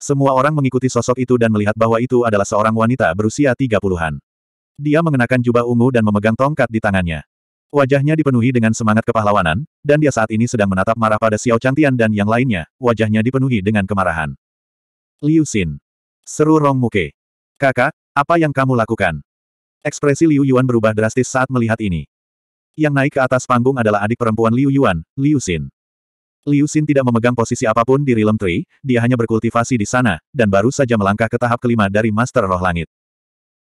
Semua orang mengikuti sosok itu dan melihat bahwa itu adalah seorang wanita berusia tiga puluhan. Dia mengenakan jubah ungu dan memegang tongkat di tangannya. Wajahnya dipenuhi dengan semangat kepahlawanan, dan dia saat ini sedang menatap marah pada Xiao Chantian dan yang lainnya, wajahnya dipenuhi dengan kemarahan. Liu Xin. Seru Rong Muke. Kakak, apa yang kamu lakukan? Ekspresi Liu Yuan berubah drastis saat melihat ini. Yang naik ke atas panggung adalah adik perempuan Liu Yuan, Liu Xin. Liu Xin tidak memegang posisi apapun di Realm Tree, dia hanya berkultivasi di sana, dan baru saja melangkah ke tahap kelima dari Master Roh Langit.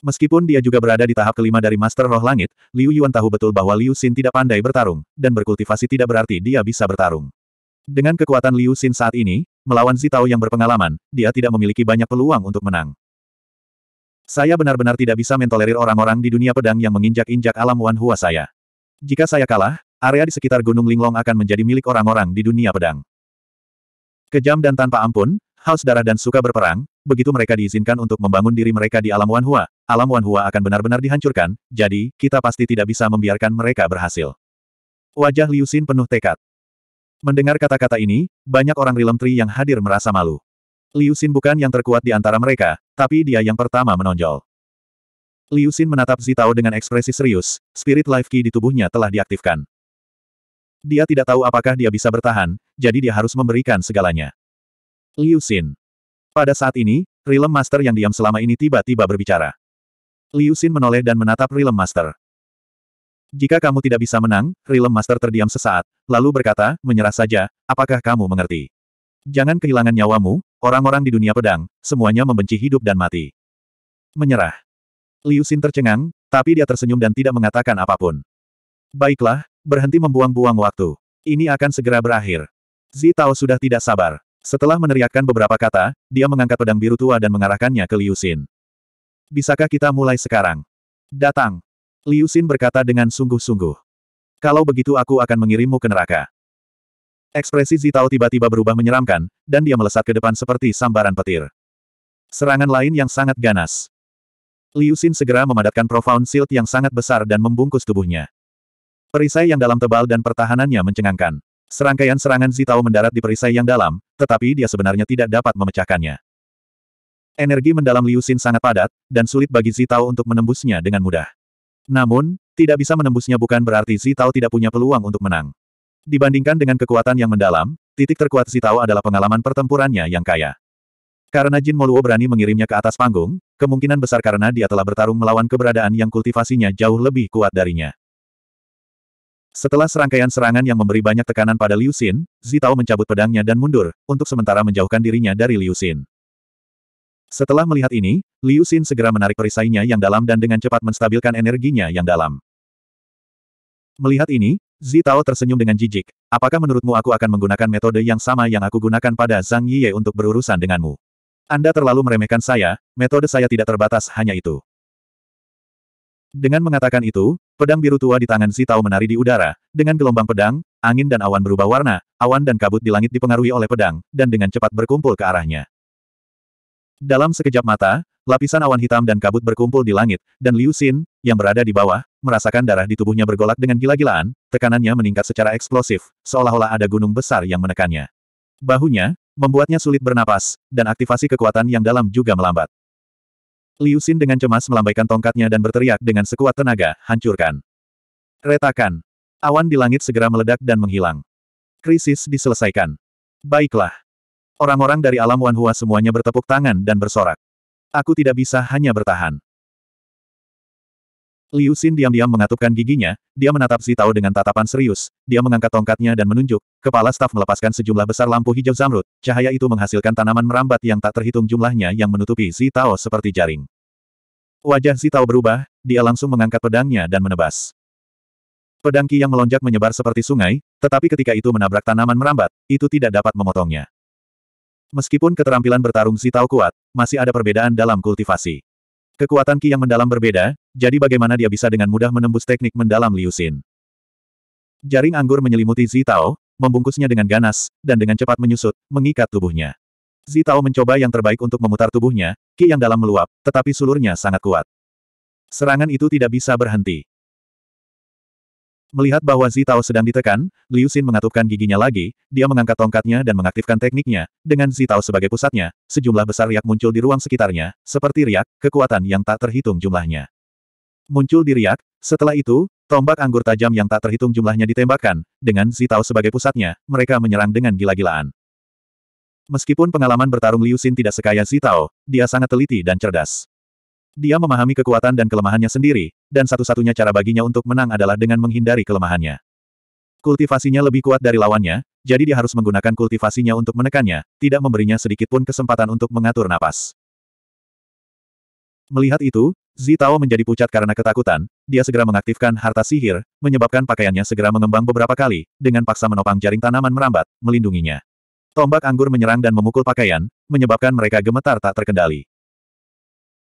Meskipun dia juga berada di tahap kelima dari Master Roh Langit, Liu Yuan tahu betul bahwa Liu Xin tidak pandai bertarung, dan berkultivasi tidak berarti dia bisa bertarung. Dengan kekuatan Liu Xin saat ini, melawan Zitao yang berpengalaman, dia tidak memiliki banyak peluang untuk menang. Saya benar-benar tidak bisa mentolerir orang-orang di dunia pedang yang menginjak-injak alam Wan Hua saya. Jika saya kalah, Area di sekitar Gunung Linglong akan menjadi milik orang-orang di dunia pedang. Kejam dan tanpa ampun, haus darah dan suka berperang, begitu mereka diizinkan untuk membangun diri mereka di alam Wanhua, alam Wanhua akan benar-benar dihancurkan, jadi, kita pasti tidak bisa membiarkan mereka berhasil. Wajah Liu Xin penuh tekad. Mendengar kata-kata ini, banyak orang Rilemtri Tree yang hadir merasa malu. Liu Xin bukan yang terkuat di antara mereka, tapi dia yang pertama menonjol. Liu Xin menatap Zitao dengan ekspresi serius, spirit life key di tubuhnya telah diaktifkan. Dia tidak tahu apakah dia bisa bertahan, jadi dia harus memberikan segalanya. Liu Xin. Pada saat ini, Rilem Master yang diam selama ini tiba-tiba berbicara. Liu Xin menoleh dan menatap Rilem Master. Jika kamu tidak bisa menang, Rilem Master terdiam sesaat, lalu berkata, menyerah saja, apakah kamu mengerti? Jangan kehilangan nyawamu, orang-orang di dunia pedang, semuanya membenci hidup dan mati. Menyerah. Liu Xin tercengang, tapi dia tersenyum dan tidak mengatakan apapun. Baiklah, berhenti membuang-buang waktu. Ini akan segera berakhir. Zitao sudah tidak sabar. Setelah meneriakkan beberapa kata, dia mengangkat pedang biru tua dan mengarahkannya ke Liu Xin. Bisakah kita mulai sekarang? Datang. Liu Xin berkata dengan sungguh-sungguh. Kalau begitu aku akan mengirimmu ke neraka. Ekspresi Zitao tiba-tiba berubah menyeramkan, dan dia melesat ke depan seperti sambaran petir. Serangan lain yang sangat ganas. Liu Xin segera memadatkan Profound Shield yang sangat besar dan membungkus tubuhnya. Perisai yang dalam tebal dan pertahanannya mencengangkan. Serangkaian serangan Zitao mendarat di perisai yang dalam, tetapi dia sebenarnya tidak dapat memecahkannya. Energi mendalam Liu Xin sangat padat, dan sulit bagi Zitao untuk menembusnya dengan mudah. Namun, tidak bisa menembusnya bukan berarti Zitao tidak punya peluang untuk menang. Dibandingkan dengan kekuatan yang mendalam, titik terkuat Zitao adalah pengalaman pertempurannya yang kaya. Karena Jin Moluo berani mengirimnya ke atas panggung, kemungkinan besar karena dia telah bertarung melawan keberadaan yang kultivasinya jauh lebih kuat darinya. Setelah serangkaian serangan yang memberi banyak tekanan pada Liu Xin, Zitao mencabut pedangnya dan mundur, untuk sementara menjauhkan dirinya dari Liu Xin. Setelah melihat ini, Liu Xin segera menarik perisainya yang dalam dan dengan cepat menstabilkan energinya yang dalam. Melihat ini, Zitao tersenyum dengan jijik. Apakah menurutmu aku akan menggunakan metode yang sama yang aku gunakan pada Zhang Yiye untuk berurusan denganmu? Anda terlalu meremehkan saya, metode saya tidak terbatas hanya itu. Dengan mengatakan itu, Pedang biru tua di tangan Si Tao menari di udara, dengan gelombang pedang, angin dan awan berubah warna, awan dan kabut di langit dipengaruhi oleh pedang, dan dengan cepat berkumpul ke arahnya. Dalam sekejap mata, lapisan awan hitam dan kabut berkumpul di langit, dan Liu Xin, yang berada di bawah, merasakan darah di tubuhnya bergolak dengan gila-gilaan, tekanannya meningkat secara eksplosif, seolah-olah ada gunung besar yang menekannya. Bahunya, membuatnya sulit bernapas, dan aktivasi kekuatan yang dalam juga melambat. Liu Xin dengan cemas melambaikan tongkatnya dan berteriak dengan sekuat tenaga, hancurkan. Retakan. Awan di langit segera meledak dan menghilang. Krisis diselesaikan. Baiklah. Orang-orang dari alam Wanhua semuanya bertepuk tangan dan bersorak. Aku tidak bisa hanya bertahan. Liu Xin diam-diam mengatupkan giginya, dia menatap Si Tao dengan tatapan serius, dia mengangkat tongkatnya dan menunjuk, kepala staf melepaskan sejumlah besar lampu hijau zamrud, cahaya itu menghasilkan tanaman merambat yang tak terhitung jumlahnya yang menutupi Si Tao seperti jaring. Wajah Si Tao berubah, dia langsung mengangkat pedangnya dan menebas. Pedang Ki yang melonjak menyebar seperti sungai, tetapi ketika itu menabrak tanaman merambat, itu tidak dapat memotongnya. Meskipun keterampilan bertarung Si Tao kuat, masih ada perbedaan dalam kultivasi. Kekuatan Ki yang mendalam berbeda, jadi bagaimana dia bisa dengan mudah menembus teknik mendalam Liusin. Jaring anggur menyelimuti Zitao, membungkusnya dengan ganas, dan dengan cepat menyusut, mengikat tubuhnya. Zitao mencoba yang terbaik untuk memutar tubuhnya, Ki yang dalam meluap, tetapi sulurnya sangat kuat. Serangan itu tidak bisa berhenti. Melihat bahwa Zitao sedang ditekan, Liu Xin mengatupkan giginya lagi, dia mengangkat tongkatnya dan mengaktifkan tekniknya, dengan Zitao sebagai pusatnya, sejumlah besar riak muncul di ruang sekitarnya, seperti riak, kekuatan yang tak terhitung jumlahnya. Muncul di riak, setelah itu, tombak anggur tajam yang tak terhitung jumlahnya ditembakkan, dengan Zitao sebagai pusatnya, mereka menyerang dengan gila-gilaan. Meskipun pengalaman bertarung Liu Xin tidak sekaya Zitao, dia sangat teliti dan cerdas. Dia memahami kekuatan dan kelemahannya sendiri, dan satu-satunya cara baginya untuk menang adalah dengan menghindari kelemahannya. Kultivasinya lebih kuat dari lawannya, jadi dia harus menggunakan kultivasinya untuk menekannya, tidak memberinya sedikit pun kesempatan untuk mengatur napas. Melihat itu, Zitao menjadi pucat karena ketakutan, dia segera mengaktifkan harta sihir, menyebabkan pakaiannya segera mengembang beberapa kali, dengan paksa menopang jaring tanaman merambat, melindunginya. Tombak anggur menyerang dan memukul pakaian, menyebabkan mereka gemetar tak terkendali.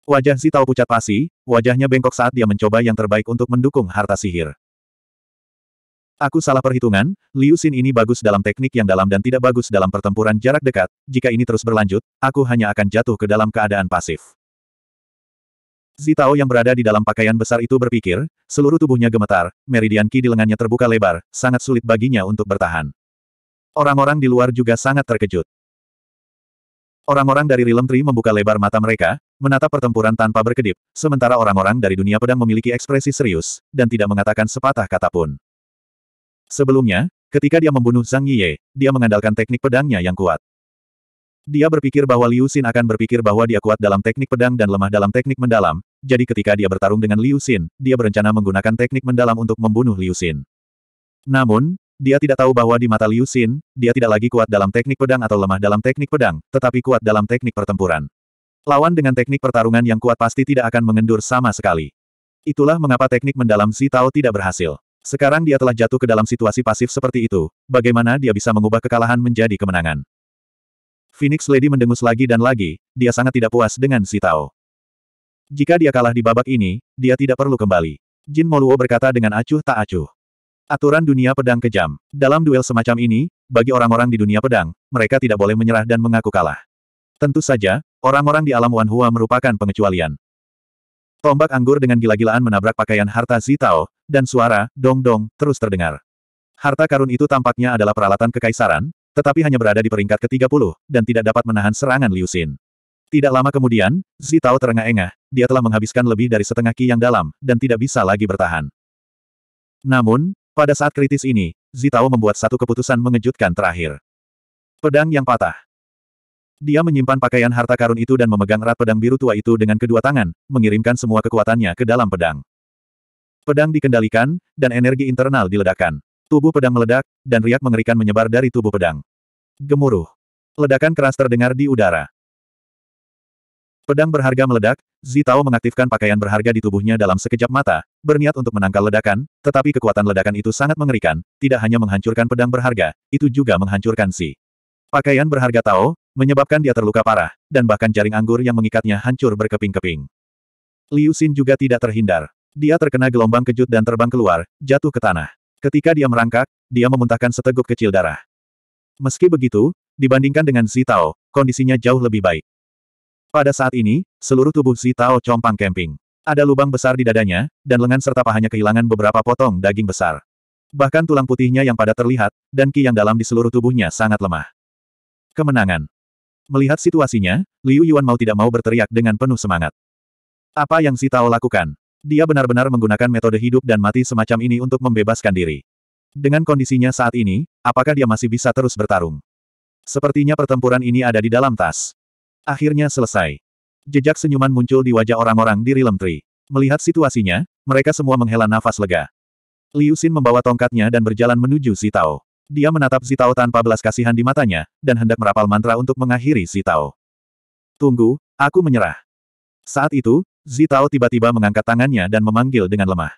Wajah Zitao pucat pasi, wajahnya bengkok saat dia mencoba yang terbaik untuk mendukung harta sihir. Aku salah perhitungan, Liu Xin ini bagus dalam teknik yang dalam dan tidak bagus dalam pertempuran jarak dekat, jika ini terus berlanjut, aku hanya akan jatuh ke dalam keadaan pasif. Zitao yang berada di dalam pakaian besar itu berpikir, seluruh tubuhnya gemetar, meridian ki di lengannya terbuka lebar, sangat sulit baginya untuk bertahan. Orang-orang di luar juga sangat terkejut. Orang-orang dari Realm Tree membuka lebar mata mereka, menatap pertempuran tanpa berkedip, sementara orang-orang dari dunia pedang memiliki ekspresi serius, dan tidak mengatakan sepatah kata pun. Sebelumnya, ketika dia membunuh Zhang Yiye, dia mengandalkan teknik pedangnya yang kuat. Dia berpikir bahwa Liu Xin akan berpikir bahwa dia kuat dalam teknik pedang dan lemah dalam teknik mendalam, jadi ketika dia bertarung dengan Liu Xin, dia berencana menggunakan teknik mendalam untuk membunuh Liu Xin. Namun, dia tidak tahu bahwa di mata Liu Xin, dia tidak lagi kuat dalam teknik pedang atau lemah dalam teknik pedang, tetapi kuat dalam teknik pertempuran. Lawan dengan teknik pertarungan yang kuat pasti tidak akan mengendur sama sekali. Itulah mengapa teknik mendalam Si Tao tidak berhasil. Sekarang dia telah jatuh ke dalam situasi pasif seperti itu, bagaimana dia bisa mengubah kekalahan menjadi kemenangan. Phoenix Lady mendengus lagi dan lagi, dia sangat tidak puas dengan Si Tao. Jika dia kalah di babak ini, dia tidak perlu kembali. Jin Moluo berkata dengan acuh tak acuh. Aturan dunia pedang kejam. Dalam duel semacam ini, bagi orang-orang di dunia pedang, mereka tidak boleh menyerah dan mengaku kalah. Tentu saja, orang-orang di alam Wan Hua merupakan pengecualian. Tombak anggur dengan gila-gilaan menabrak pakaian harta Zitao, dan suara, dong-dong, terus terdengar. Harta karun itu tampaknya adalah peralatan kekaisaran, tetapi hanya berada di peringkat ke-30, dan tidak dapat menahan serangan Liu Xin. Tidak lama kemudian, Zitao terengah-engah, dia telah menghabiskan lebih dari setengah ki yang dalam, dan tidak bisa lagi bertahan. Namun, pada saat kritis ini, Zitao membuat satu keputusan mengejutkan terakhir. Pedang yang patah. Dia menyimpan pakaian harta karun itu dan memegang erat pedang biru tua itu dengan kedua tangan, mengirimkan semua kekuatannya ke dalam pedang. Pedang dikendalikan, dan energi internal diledakkan. Tubuh pedang meledak, dan riak mengerikan menyebar dari tubuh pedang. Gemuruh. Ledakan keras terdengar di udara. Pedang berharga meledak, Zitao mengaktifkan pakaian berharga di tubuhnya dalam sekejap mata, berniat untuk menangkal ledakan, tetapi kekuatan ledakan itu sangat mengerikan, tidak hanya menghancurkan pedang berharga, itu juga menghancurkan si. Pakaian berharga Tao, menyebabkan dia terluka parah, dan bahkan jaring anggur yang mengikatnya hancur berkeping-keping. Liu Xin juga tidak terhindar. Dia terkena gelombang kejut dan terbang keluar, jatuh ke tanah. Ketika dia merangkak, dia memuntahkan seteguk kecil darah. Meski begitu, dibandingkan dengan Zitao, kondisinya jauh lebih baik. Pada saat ini, seluruh tubuh Si Tao compang camping. Ada lubang besar di dadanya, dan lengan serta pahanya kehilangan beberapa potong daging besar. Bahkan tulang putihnya yang pada terlihat, dan ki yang dalam di seluruh tubuhnya sangat lemah. Kemenangan. Melihat situasinya, Liu Yuan mau tidak mau berteriak dengan penuh semangat. Apa yang Si Tao lakukan? Dia benar-benar menggunakan metode hidup dan mati semacam ini untuk membebaskan diri. Dengan kondisinya saat ini, apakah dia masih bisa terus bertarung? Sepertinya pertempuran ini ada di dalam tas. Akhirnya selesai. Jejak senyuman muncul di wajah orang-orang di Realm Tree. Melihat situasinya, mereka semua menghela nafas lega. Liu Xin membawa tongkatnya dan berjalan menuju Zitao. Dia menatap Zitao tanpa belas kasihan di matanya, dan hendak merapal mantra untuk mengakhiri Zitao. Tunggu, aku menyerah. Saat itu, Zitao tiba-tiba mengangkat tangannya dan memanggil dengan lemah.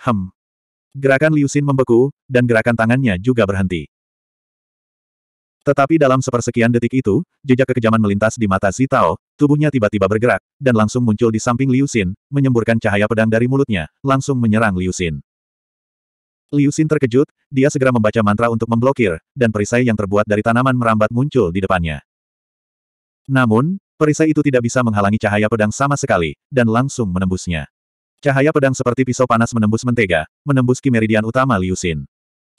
Hem. Gerakan Liu Xin membeku, dan gerakan tangannya juga berhenti. Tetapi dalam sepersekian detik itu, jejak kekejaman melintas di mata Si tubuhnya tiba-tiba bergerak, dan langsung muncul di samping Liu Xin, menyemburkan cahaya pedang dari mulutnya, langsung menyerang Liu Xin. Liu Xin terkejut, dia segera membaca mantra untuk memblokir, dan perisai yang terbuat dari tanaman merambat muncul di depannya. Namun, perisai itu tidak bisa menghalangi cahaya pedang sama sekali, dan langsung menembusnya. Cahaya pedang seperti pisau panas menembus mentega, menembus kimeridian utama Liu Xin.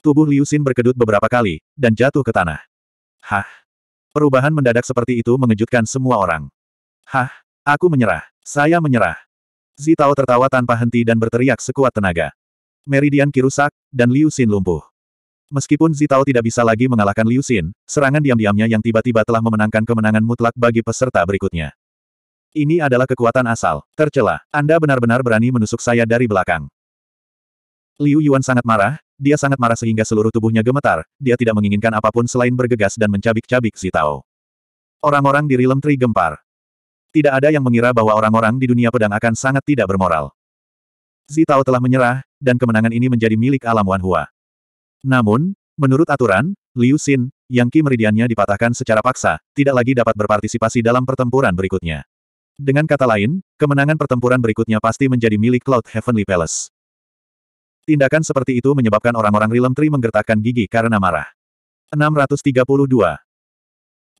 Tubuh Liu Xin berkedut beberapa kali, dan jatuh ke tanah. Hah? Perubahan mendadak seperti itu mengejutkan semua orang. Hah? Aku menyerah. Saya menyerah. Zitao tertawa tanpa henti dan berteriak sekuat tenaga. Meridian Ki rusak, dan Liu Xin lumpuh. Meskipun Zitao tidak bisa lagi mengalahkan Liu Xin, serangan diam-diamnya yang tiba-tiba telah memenangkan kemenangan mutlak bagi peserta berikutnya. Ini adalah kekuatan asal. Tercela, Anda benar-benar berani menusuk saya dari belakang. Liu Yuan sangat marah, dia sangat marah sehingga seluruh tubuhnya gemetar, dia tidak menginginkan apapun selain bergegas dan mencabik-cabik Zitao. Orang-orang di Rilem Tri gempar. Tidak ada yang mengira bahwa orang-orang di dunia pedang akan sangat tidak bermoral. Zitao telah menyerah, dan kemenangan ini menjadi milik alam Wan Hua. Namun, menurut aturan, Liu Xin, yang ki meridiannya dipatahkan secara paksa, tidak lagi dapat berpartisipasi dalam pertempuran berikutnya. Dengan kata lain, kemenangan pertempuran berikutnya pasti menjadi milik Cloud Heavenly Palace. Tindakan seperti itu menyebabkan orang-orang Rilem Tri menggertakkan gigi karena marah. 632.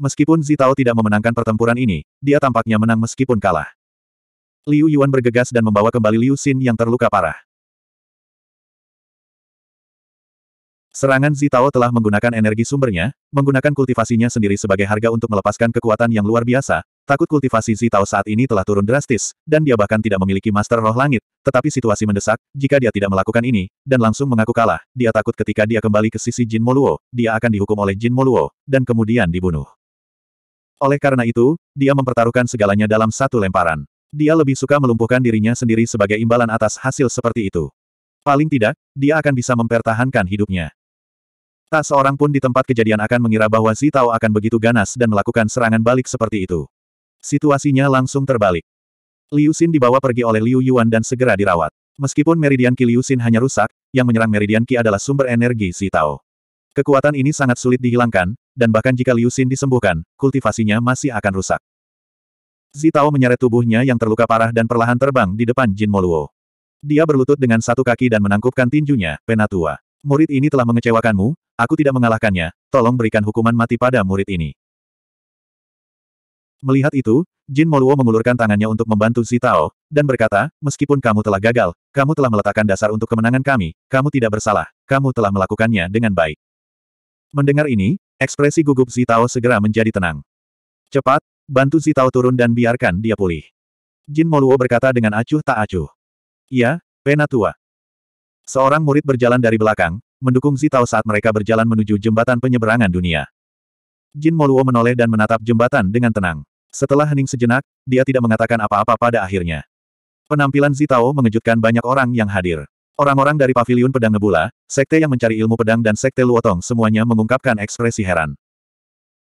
Meskipun Zitao tidak memenangkan pertempuran ini, dia tampaknya menang meskipun kalah. Liu Yuan bergegas dan membawa kembali Liu Xin yang terluka parah. Serangan Zitao telah menggunakan energi sumbernya, menggunakan kultivasinya sendiri sebagai harga untuk melepaskan kekuatan yang luar biasa, takut kultivasi Zitao saat ini telah turun drastis, dan dia bahkan tidak memiliki master roh langit, tetapi situasi mendesak, jika dia tidak melakukan ini, dan langsung mengaku kalah, dia takut ketika dia kembali ke sisi Jin Moluo, dia akan dihukum oleh Jin Moluo, dan kemudian dibunuh. Oleh karena itu, dia mempertaruhkan segalanya dalam satu lemparan. Dia lebih suka melumpuhkan dirinya sendiri sebagai imbalan atas hasil seperti itu. Paling tidak, dia akan bisa mempertahankan hidupnya. Tak seorang pun di tempat kejadian akan mengira bahwa Zitao akan begitu ganas dan melakukan serangan balik seperti itu. Situasinya langsung terbalik. Liu Xin dibawa pergi oleh Liu Yuan dan segera dirawat. Meskipun meridian Qi Liu Xin hanya rusak, yang menyerang meridian Qi adalah sumber energi Si Tao. Kekuatan ini sangat sulit dihilangkan, dan bahkan jika Liu Xin disembuhkan, kultivasinya masih akan rusak. Si Tao menyeret tubuhnya yang terluka parah dan perlahan terbang di depan Jin Moluo. Dia berlutut dengan satu kaki dan menangkupkan tinjunya, Penatua. Murid ini telah mengecewakanmu, aku tidak mengalahkannya, tolong berikan hukuman mati pada murid ini. Melihat itu, Jin Moluo mengulurkan tangannya untuk membantu Zitao, dan berkata, meskipun kamu telah gagal, kamu telah meletakkan dasar untuk kemenangan kami, kamu tidak bersalah, kamu telah melakukannya dengan baik. Mendengar ini, ekspresi gugup Zitao segera menjadi tenang. Cepat, bantu Zitao turun dan biarkan dia pulih. Jin Moluo berkata dengan acuh tak acuh. Iya, Penatua. Seorang murid berjalan dari belakang, mendukung Zitao saat mereka berjalan menuju jembatan penyeberangan dunia. Jin Moluo menoleh dan menatap jembatan dengan tenang. Setelah hening sejenak, dia tidak mengatakan apa-apa pada akhirnya. Penampilan Zitao mengejutkan banyak orang yang hadir. Orang-orang dari Paviliun Pedang Nebula, Sekte yang mencari ilmu pedang dan Sekte Luotong semuanya mengungkapkan ekspresi heran.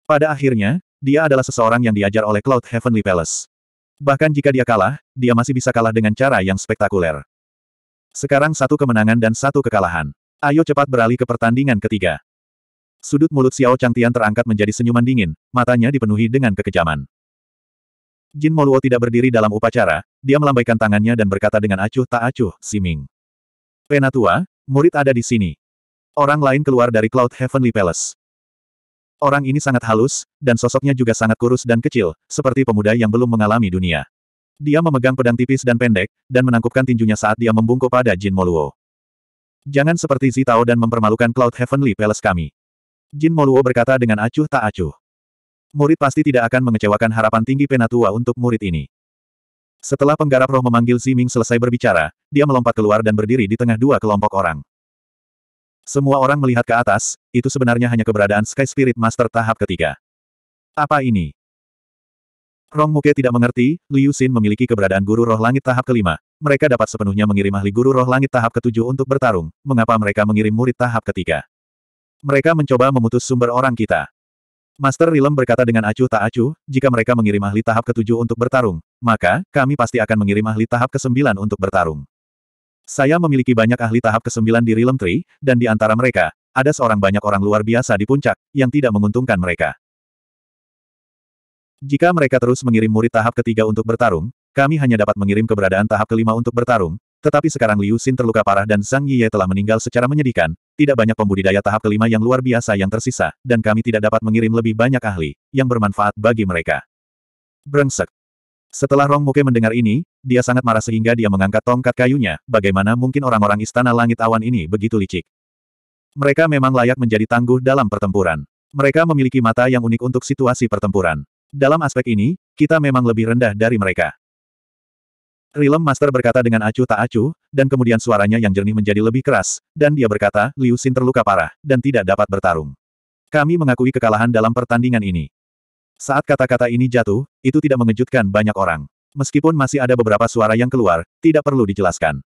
Pada akhirnya, dia adalah seseorang yang diajar oleh Cloud Heavenly Palace. Bahkan jika dia kalah, dia masih bisa kalah dengan cara yang spektakuler. Sekarang satu kemenangan dan satu kekalahan. Ayo cepat beralih ke pertandingan ketiga. Sudut mulut Xiao Changtian terangkat menjadi senyuman dingin, matanya dipenuhi dengan kekejaman. Jin Moluo tidak berdiri dalam upacara, dia melambaikan tangannya dan berkata dengan acuh tak acuh, Siming. Penatua, murid ada di sini. Orang lain keluar dari Cloud Heavenly Palace. Orang ini sangat halus, dan sosoknya juga sangat kurus dan kecil, seperti pemuda yang belum mengalami dunia. Dia memegang pedang tipis dan pendek, dan menangkupkan tinjunya saat dia membungkuk pada Jin Moluo. Jangan seperti Zitao dan mempermalukan Cloud Heavenly Palace kami. Jin Moluo berkata dengan acuh tak acuh. Murid pasti tidak akan mengecewakan harapan tinggi Penatua untuk murid ini. Setelah penggarap roh memanggil Si Ming selesai berbicara, dia melompat keluar dan berdiri di tengah dua kelompok orang. Semua orang melihat ke atas, itu sebenarnya hanya keberadaan Sky Spirit Master tahap ketiga. Apa ini? Rong Muke tidak mengerti, Liu Xin memiliki keberadaan guru roh langit tahap kelima. Mereka dapat sepenuhnya mengirim ahli guru roh langit tahap ketujuh untuk bertarung, mengapa mereka mengirim murid tahap ketiga? Mereka mencoba memutus sumber orang kita. Master Rilem berkata dengan acuh tak acuh, jika mereka mengirim ahli tahap ketujuh untuk bertarung, maka, kami pasti akan mengirim ahli tahap kesembilan untuk bertarung. Saya memiliki banyak ahli tahap kesembilan di Rilem Tree, dan di antara mereka, ada seorang banyak orang luar biasa di puncak, yang tidak menguntungkan mereka. Jika mereka terus mengirim murid tahap ketiga untuk bertarung, kami hanya dapat mengirim keberadaan tahap kelima untuk bertarung, tetapi sekarang Liu Xin terluka parah dan Zhang Yiye telah meninggal secara menyedihkan, tidak banyak pembudidaya tahap kelima yang luar biasa yang tersisa, dan kami tidak dapat mengirim lebih banyak ahli, yang bermanfaat bagi mereka. Brengsek. Setelah Rong Muke mendengar ini, dia sangat marah sehingga dia mengangkat tongkat kayunya, bagaimana mungkin orang-orang istana langit awan ini begitu licik. Mereka memang layak menjadi tangguh dalam pertempuran. Mereka memiliki mata yang unik untuk situasi pertempuran. Dalam aspek ini, kita memang lebih rendah dari mereka. Rilem Master berkata dengan acuh tak acuh, dan kemudian suaranya yang jernih menjadi lebih keras, dan dia berkata, Liu Xin terluka parah, dan tidak dapat bertarung. Kami mengakui kekalahan dalam pertandingan ini. Saat kata-kata ini jatuh, itu tidak mengejutkan banyak orang. Meskipun masih ada beberapa suara yang keluar, tidak perlu dijelaskan.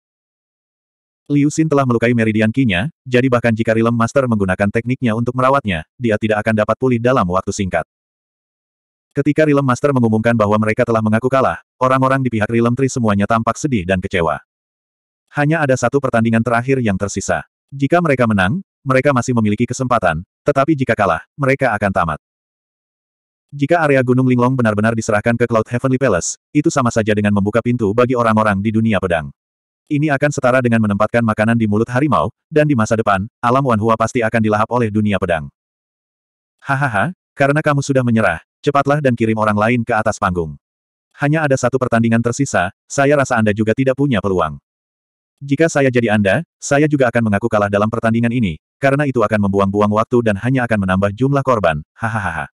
Liu Xin telah melukai meridian kinya, jadi bahkan jika Rilem Master menggunakan tekniknya untuk merawatnya, dia tidak akan dapat pulih dalam waktu singkat. Ketika Realm Master mengumumkan bahwa mereka telah mengaku kalah, orang-orang di pihak Realm Tri semuanya tampak sedih dan kecewa. Hanya ada satu pertandingan terakhir yang tersisa. Jika mereka menang, mereka masih memiliki kesempatan, tetapi jika kalah, mereka akan tamat. Jika area Gunung Linglong benar-benar diserahkan ke Cloud Heavenly Palace, itu sama saja dengan membuka pintu bagi orang-orang di dunia pedang. Ini akan setara dengan menempatkan makanan di mulut harimau, dan di masa depan, alam Wanhua pasti akan dilahap oleh dunia pedang. Hahaha, karena kamu sudah menyerah, cepatlah dan kirim orang lain ke atas panggung. Hanya ada satu pertandingan tersisa, saya rasa Anda juga tidak punya peluang. Jika saya jadi Anda, saya juga akan mengaku kalah dalam pertandingan ini, karena itu akan membuang-buang waktu dan hanya akan menambah jumlah korban, hahaha.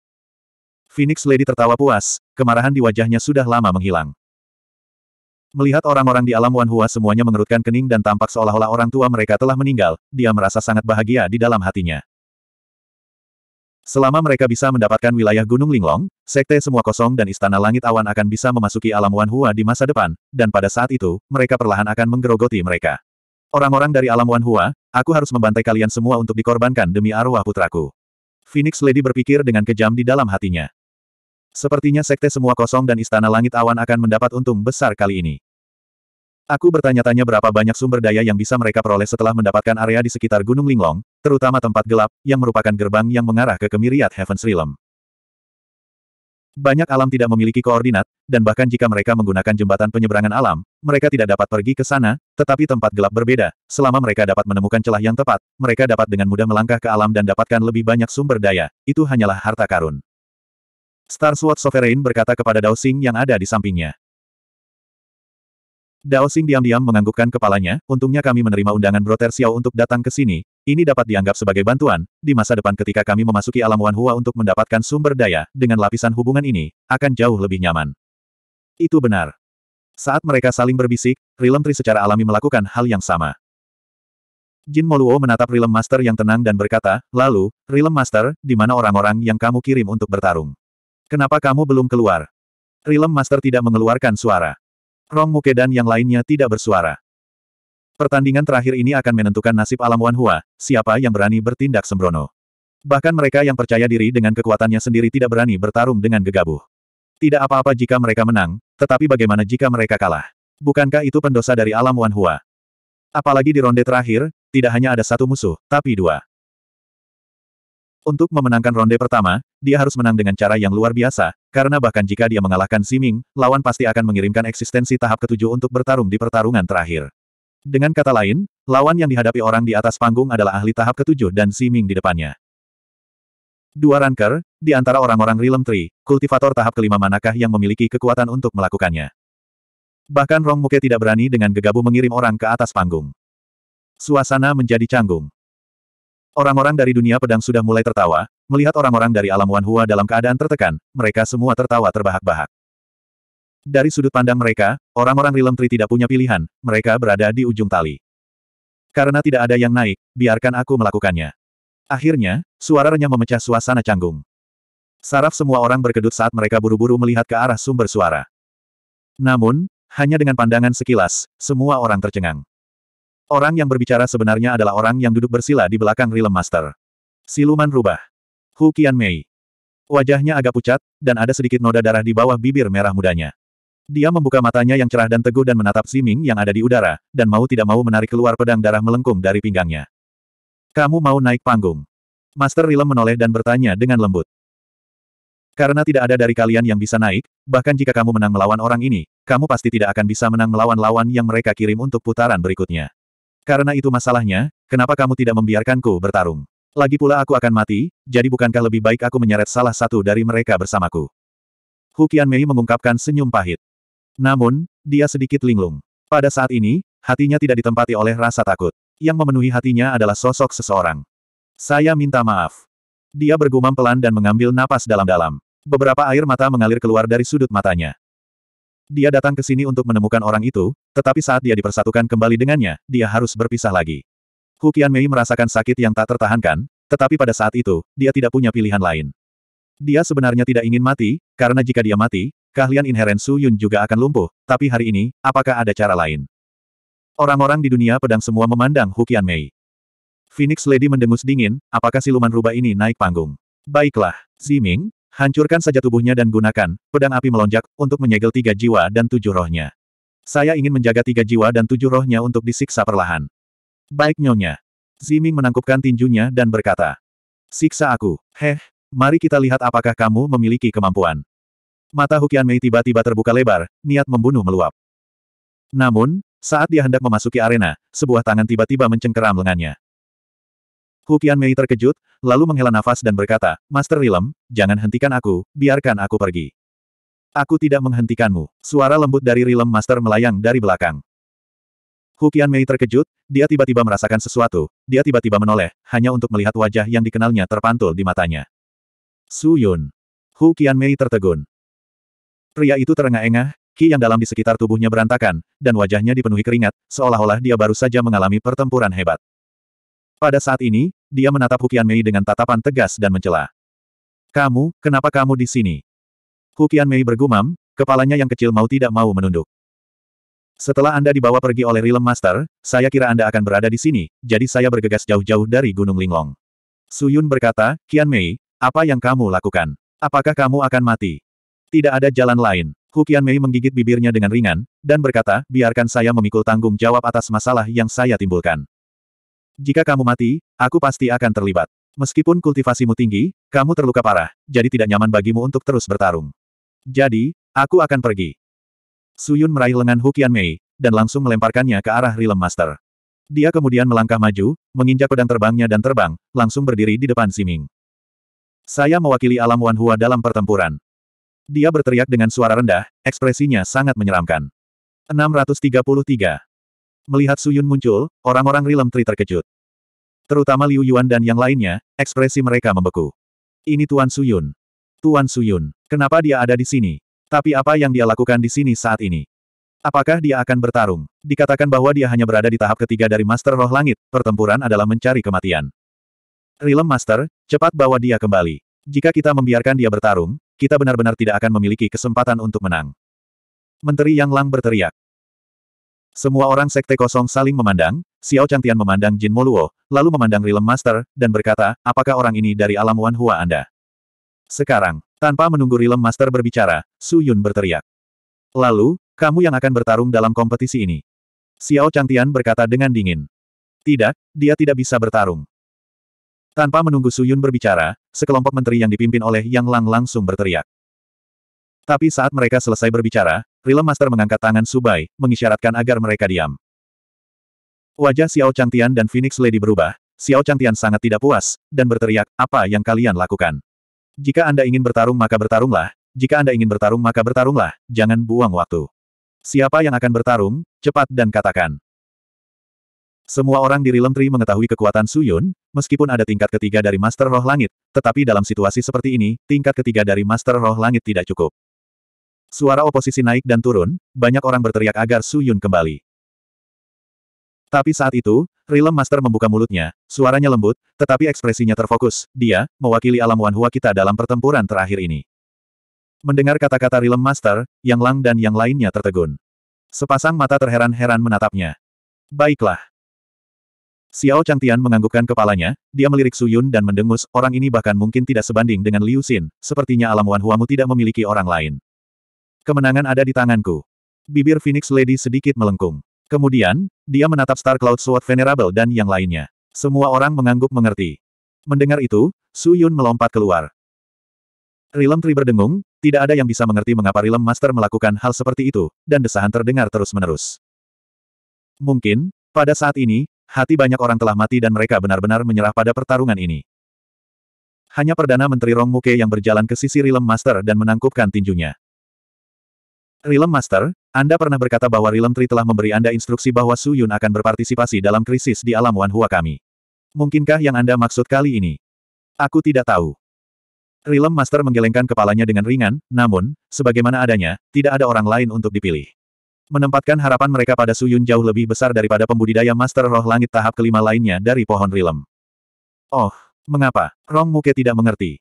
Phoenix Lady tertawa puas, kemarahan di wajahnya sudah lama menghilang. Melihat orang-orang di alam Wanhua semuanya mengerutkan kening dan tampak seolah-olah orang tua mereka telah meninggal, dia merasa sangat bahagia di dalam hatinya. Selama mereka bisa mendapatkan wilayah Gunung Linglong, Sekte Semua Kosong dan Istana Langit Awan akan bisa memasuki alam Wan Hua di masa depan, dan pada saat itu, mereka perlahan akan menggerogoti mereka. Orang-orang dari alam Wan Hua, aku harus membantai kalian semua untuk dikorbankan demi arwah putraku. Phoenix Lady berpikir dengan kejam di dalam hatinya. Sepertinya Sekte Semua Kosong dan Istana Langit Awan akan mendapat untung besar kali ini. Aku bertanya-tanya berapa banyak sumber daya yang bisa mereka peroleh setelah mendapatkan area di sekitar Gunung Linglong, terutama tempat gelap, yang merupakan gerbang yang mengarah ke kemiriat Heaven's Realm. Banyak alam tidak memiliki koordinat, dan bahkan jika mereka menggunakan jembatan penyeberangan alam, mereka tidak dapat pergi ke sana, tetapi tempat gelap berbeda. Selama mereka dapat menemukan celah yang tepat, mereka dapat dengan mudah melangkah ke alam dan dapatkan lebih banyak sumber daya. Itu hanyalah harta karun. Star Sword Sovereign berkata kepada Dao Xing yang ada di sampingnya. Dao Xing diam-diam menganggukkan kepalanya, untungnya kami menerima undangan Broter Xiao untuk datang ke sini, ini dapat dianggap sebagai bantuan, di masa depan ketika kami memasuki alam Wanhua untuk mendapatkan sumber daya, dengan lapisan hubungan ini, akan jauh lebih nyaman. Itu benar. Saat mereka saling berbisik, Rilem Tri secara alami melakukan hal yang sama. Jin Moluo menatap Rilem Master yang tenang dan berkata, lalu, Rilem Master, di mana orang-orang yang kamu kirim untuk bertarung? Kenapa kamu belum keluar? Rilem Master tidak mengeluarkan suara. Rong Muke dan yang lainnya tidak bersuara. Pertandingan terakhir ini akan menentukan nasib alam Wan Hua, siapa yang berani bertindak sembrono. Bahkan mereka yang percaya diri dengan kekuatannya sendiri tidak berani bertarung dengan gegabah. Tidak apa-apa jika mereka menang, tetapi bagaimana jika mereka kalah? Bukankah itu pendosa dari alam Wan Hua? Apalagi di ronde terakhir, tidak hanya ada satu musuh, tapi dua. Untuk memenangkan ronde pertama, dia harus menang dengan cara yang luar biasa, karena bahkan jika dia mengalahkan Siming, lawan pasti akan mengirimkan eksistensi tahap ketujuh untuk bertarung di pertarungan terakhir. Dengan kata lain, lawan yang dihadapi orang di atas panggung adalah ahli tahap ketujuh dan Siming di depannya. Dua ranker, di antara orang-orang Realm Tree, kultivator tahap kelima manakah yang memiliki kekuatan untuk melakukannya. Bahkan Rong Muke tidak berani dengan gegabah mengirim orang ke atas panggung. Suasana menjadi canggung. Orang-orang dari dunia pedang sudah mulai tertawa, melihat orang-orang dari alam Wan Hua dalam keadaan tertekan, mereka semua tertawa terbahak-bahak. Dari sudut pandang mereka, orang-orang Rilem Tri tidak punya pilihan, mereka berada di ujung tali. Karena tidak ada yang naik, biarkan aku melakukannya. Akhirnya, suara renyah memecah suasana canggung. Saraf semua orang berkedut saat mereka buru-buru melihat ke arah sumber suara. Namun, hanya dengan pandangan sekilas, semua orang tercengang. Orang yang berbicara sebenarnya adalah orang yang duduk bersila di belakang Realm Master. Siluman rubah. Hu Qian Mei. Wajahnya agak pucat, dan ada sedikit noda darah di bawah bibir merah mudanya. Dia membuka matanya yang cerah dan teguh dan menatap Si Ming yang ada di udara, dan mau tidak mau menarik keluar pedang darah melengkung dari pinggangnya. Kamu mau naik panggung? Master Rilem menoleh dan bertanya dengan lembut. Karena tidak ada dari kalian yang bisa naik, bahkan jika kamu menang melawan orang ini, kamu pasti tidak akan bisa menang melawan lawan yang mereka kirim untuk putaran berikutnya. Karena itu masalahnya, kenapa kamu tidak membiarkanku bertarung? Lagi pula aku akan mati, jadi bukankah lebih baik aku menyeret salah satu dari mereka bersamaku? Hukian Mei mengungkapkan senyum pahit. Namun, dia sedikit linglung. Pada saat ini, hatinya tidak ditempati oleh rasa takut. Yang memenuhi hatinya adalah sosok seseorang. Saya minta maaf. Dia bergumam pelan dan mengambil napas dalam-dalam. Beberapa air mata mengalir keluar dari sudut matanya. Dia datang ke sini untuk menemukan orang itu, tetapi saat dia dipersatukan kembali dengannya, dia harus berpisah lagi. Hukian Mei merasakan sakit yang tak tertahankan, tetapi pada saat itu, dia tidak punya pilihan lain. Dia sebenarnya tidak ingin mati, karena jika dia mati, keahlian inheren Su Yun juga akan lumpuh, tapi hari ini, apakah ada cara lain? Orang-orang di dunia pedang semua memandang Hukian Mei. Phoenix Lady mendengus dingin, apakah siluman rubah ini naik panggung? Baiklah, Ziming, Hancurkan saja tubuhnya dan gunakan, pedang api melonjak, untuk menyegel tiga jiwa dan tujuh rohnya. Saya ingin menjaga tiga jiwa dan tujuh rohnya untuk disiksa perlahan. Baik nyonya. Ziming menangkupkan tinjunya dan berkata. Siksa aku. Heh, mari kita lihat apakah kamu memiliki kemampuan. Mata Hukian Mei tiba-tiba terbuka lebar, niat membunuh meluap. Namun, saat dia hendak memasuki arena, sebuah tangan tiba-tiba mencengkeram lengannya. Hukian Mei terkejut, lalu menghela nafas dan berkata, Master Rilem, jangan hentikan aku, biarkan aku pergi. Aku tidak menghentikanmu. Suara lembut dari Rilem Master melayang dari belakang. Hukian Mei terkejut, dia tiba-tiba merasakan sesuatu, dia tiba-tiba menoleh, hanya untuk melihat wajah yang dikenalnya terpantul di matanya. Su Yun. Hu Mei tertegun. Pria itu terengah-engah, ki yang dalam di sekitar tubuhnya berantakan, dan wajahnya dipenuhi keringat, seolah-olah dia baru saja mengalami pertempuran hebat. Pada saat ini, dia menatap Hukian Mei dengan tatapan tegas dan mencela. Kamu, kenapa kamu di sini? Hukian Mei bergumam, kepalanya yang kecil mau tidak mau menunduk. Setelah Anda dibawa pergi oleh Realm Master, saya kira Anda akan berada di sini, jadi saya bergegas jauh-jauh dari Gunung Linglong. Suyun berkata, Kian Mei, apa yang kamu lakukan? Apakah kamu akan mati? Tidak ada jalan lain. Hukian Mei menggigit bibirnya dengan ringan, dan berkata, biarkan saya memikul tanggung jawab atas masalah yang saya timbulkan. Jika kamu mati, aku pasti akan terlibat. Meskipun kultivasimu tinggi, kamu terluka parah, jadi tidak nyaman bagimu untuk terus bertarung. Jadi, aku akan pergi. Suyun meraih lengan Hukian Mei, dan langsung melemparkannya ke arah Rilem Master. Dia kemudian melangkah maju, menginjak pedang terbangnya dan terbang, langsung berdiri di depan Siming. Saya mewakili alam Wan Hua dalam pertempuran. Dia berteriak dengan suara rendah, ekspresinya sangat menyeramkan. 633 Melihat Su Yun muncul, orang-orang Rilem Tri terkejut. Terutama Liu Yuan dan yang lainnya, ekspresi mereka membeku. Ini Tuan Su Yun, Tuan Su Yun, kenapa dia ada di sini? Tapi apa yang dia lakukan di sini saat ini? Apakah dia akan bertarung? Dikatakan bahwa dia hanya berada di tahap ketiga dari Master Roh Langit, pertempuran adalah mencari kematian. Rilem Master, cepat bawa dia kembali. Jika kita membiarkan dia bertarung, kita benar-benar tidak akan memiliki kesempatan untuk menang. Menteri Yang Lang berteriak. Semua orang sekte kosong saling memandang, Xiao Changtian memandang Jin Moluo, lalu memandang Realm Master, dan berkata, apakah orang ini dari alam Wan Hua Anda? Sekarang, tanpa menunggu Realm Master berbicara, Su Yun berteriak. Lalu, kamu yang akan bertarung dalam kompetisi ini. Xiao Changtian berkata dengan dingin. Tidak, dia tidak bisa bertarung. Tanpa menunggu Su Yun berbicara, sekelompok menteri yang dipimpin oleh Yang Lang langsung berteriak. Tapi saat mereka selesai berbicara, Rilem Master mengangkat tangan Subai, mengisyaratkan agar mereka diam. Wajah Xiao Changtian dan Phoenix Lady berubah, Xiao Changtian sangat tidak puas, dan berteriak, apa yang kalian lakukan? Jika Anda ingin bertarung maka bertarunglah, jika Anda ingin bertarung maka bertarunglah, jangan buang waktu. Siapa yang akan bertarung, cepat dan katakan. Semua orang di Rilem Tree mengetahui kekuatan Suyun, meskipun ada tingkat ketiga dari Master Roh Langit, tetapi dalam situasi seperti ini, tingkat ketiga dari Master Roh Langit tidak cukup. Suara oposisi naik dan turun, banyak orang berteriak agar Su Yun kembali. Tapi saat itu, Rilem Master membuka mulutnya, suaranya lembut, tetapi ekspresinya terfokus, dia, mewakili alam Wan Hua kita dalam pertempuran terakhir ini. Mendengar kata-kata Rilem Master, Yang Lang dan yang lainnya tertegun. Sepasang mata terheran-heran menatapnya. Baiklah. Xiao Changtian menganggukkan kepalanya, dia melirik Su Yun dan mendengus, orang ini bahkan mungkin tidak sebanding dengan Liu Xin, sepertinya alam Wan Huamu tidak memiliki orang lain. Kemenangan ada di tanganku. Bibir Phoenix Lady sedikit melengkung. Kemudian, dia menatap Star Cloud Sword Venerable dan yang lainnya. Semua orang mengangguk mengerti. Mendengar itu, Su Yun melompat keluar. Rilem Tri berdengung, tidak ada yang bisa mengerti mengapa Rilem Master melakukan hal seperti itu, dan desahan terdengar terus-menerus. Mungkin, pada saat ini, hati banyak orang telah mati dan mereka benar-benar menyerah pada pertarungan ini. Hanya Perdana Menteri Rong Muke yang berjalan ke sisi Rilem Master dan menangkupkan tinjunya. Rilem Master, Anda pernah berkata bahwa Rilem Tri telah memberi Anda instruksi bahwa Su Yun akan berpartisipasi dalam krisis di alam Wan Hua kami. Mungkinkah yang Anda maksud kali ini? Aku tidak tahu. Rilem Master menggelengkan kepalanya dengan ringan, namun, sebagaimana adanya, tidak ada orang lain untuk dipilih. Menempatkan harapan mereka pada Su Yun jauh lebih besar daripada pembudidaya Master Roh Langit tahap kelima lainnya dari pohon Rilem. Oh, mengapa? Rong Muke tidak mengerti.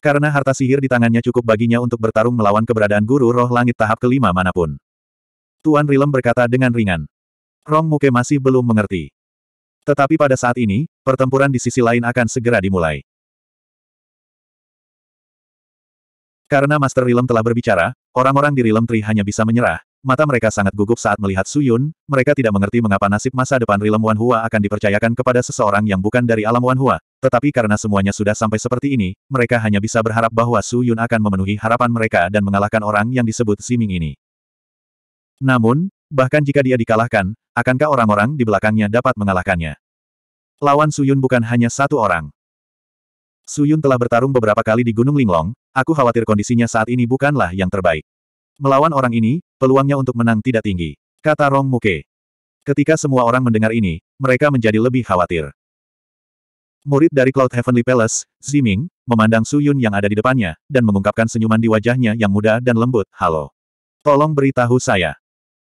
Karena harta sihir di tangannya cukup baginya untuk bertarung melawan keberadaan guru roh langit tahap kelima manapun. Tuan Rilem berkata dengan ringan. Rong Muke masih belum mengerti. Tetapi pada saat ini, pertempuran di sisi lain akan segera dimulai. Karena Master Rilem telah berbicara, orang-orang di Rilem Tri hanya bisa menyerah, Mata mereka sangat gugup saat melihat Suyun, mereka tidak mengerti mengapa nasib masa depan Rilem Hua akan dipercayakan kepada seseorang yang bukan dari alam Hua. tetapi karena semuanya sudah sampai seperti ini, mereka hanya bisa berharap bahwa Suyun akan memenuhi harapan mereka dan mengalahkan orang yang disebut Siming ini. Namun, bahkan jika dia dikalahkan, akankah orang-orang di belakangnya dapat mengalahkannya? Lawan Suyun bukan hanya satu orang. Suyun telah bertarung beberapa kali di Gunung Linglong, aku khawatir kondisinya saat ini bukanlah yang terbaik. Melawan orang ini, peluangnya untuk menang tidak tinggi. Kata Rong Muke. Ketika semua orang mendengar ini, mereka menjadi lebih khawatir. Murid dari Cloud Heavenly Palace, Ziming, memandang Su Yun yang ada di depannya, dan mengungkapkan senyuman di wajahnya yang muda dan lembut, Halo. Tolong beritahu saya.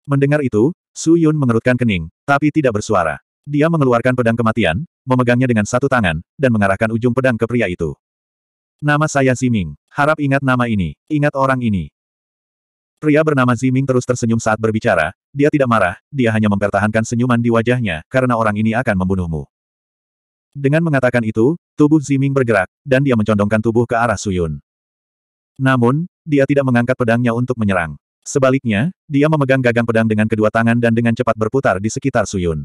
Mendengar itu, Su Yun mengerutkan kening, tapi tidak bersuara. Dia mengeluarkan pedang kematian, memegangnya dengan satu tangan, dan mengarahkan ujung pedang ke pria itu. Nama saya Ziming. Harap ingat nama ini. Ingat orang ini. Pria bernama Ziming terus tersenyum saat berbicara, dia tidak marah, dia hanya mempertahankan senyuman di wajahnya, karena orang ini akan membunuhmu. Dengan mengatakan itu, tubuh Ziming bergerak, dan dia mencondongkan tubuh ke arah Suyun. Namun, dia tidak mengangkat pedangnya untuk menyerang. Sebaliknya, dia memegang gagang pedang dengan kedua tangan dan dengan cepat berputar di sekitar Suyun.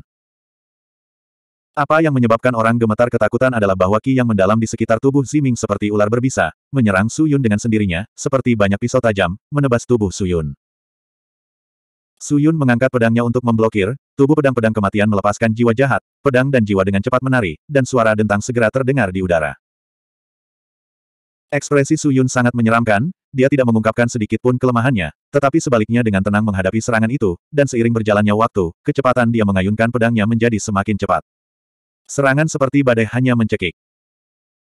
Apa yang menyebabkan orang gemetar ketakutan adalah bahwa ki yang mendalam di sekitar tubuh Ziming seperti ular berbisa, menyerang Suyun dengan sendirinya, seperti banyak pisau tajam, menebas tubuh Suyun. Suyun mengangkat pedangnya untuk memblokir, tubuh pedang-pedang kematian melepaskan jiwa jahat, pedang dan jiwa dengan cepat menari, dan suara dentang segera terdengar di udara. Ekspresi Suyun sangat menyeramkan, dia tidak mengungkapkan sedikit pun kelemahannya, tetapi sebaliknya dengan tenang menghadapi serangan itu, dan seiring berjalannya waktu, kecepatan dia mengayunkan pedangnya menjadi semakin cepat. Serangan seperti badai hanya mencekik.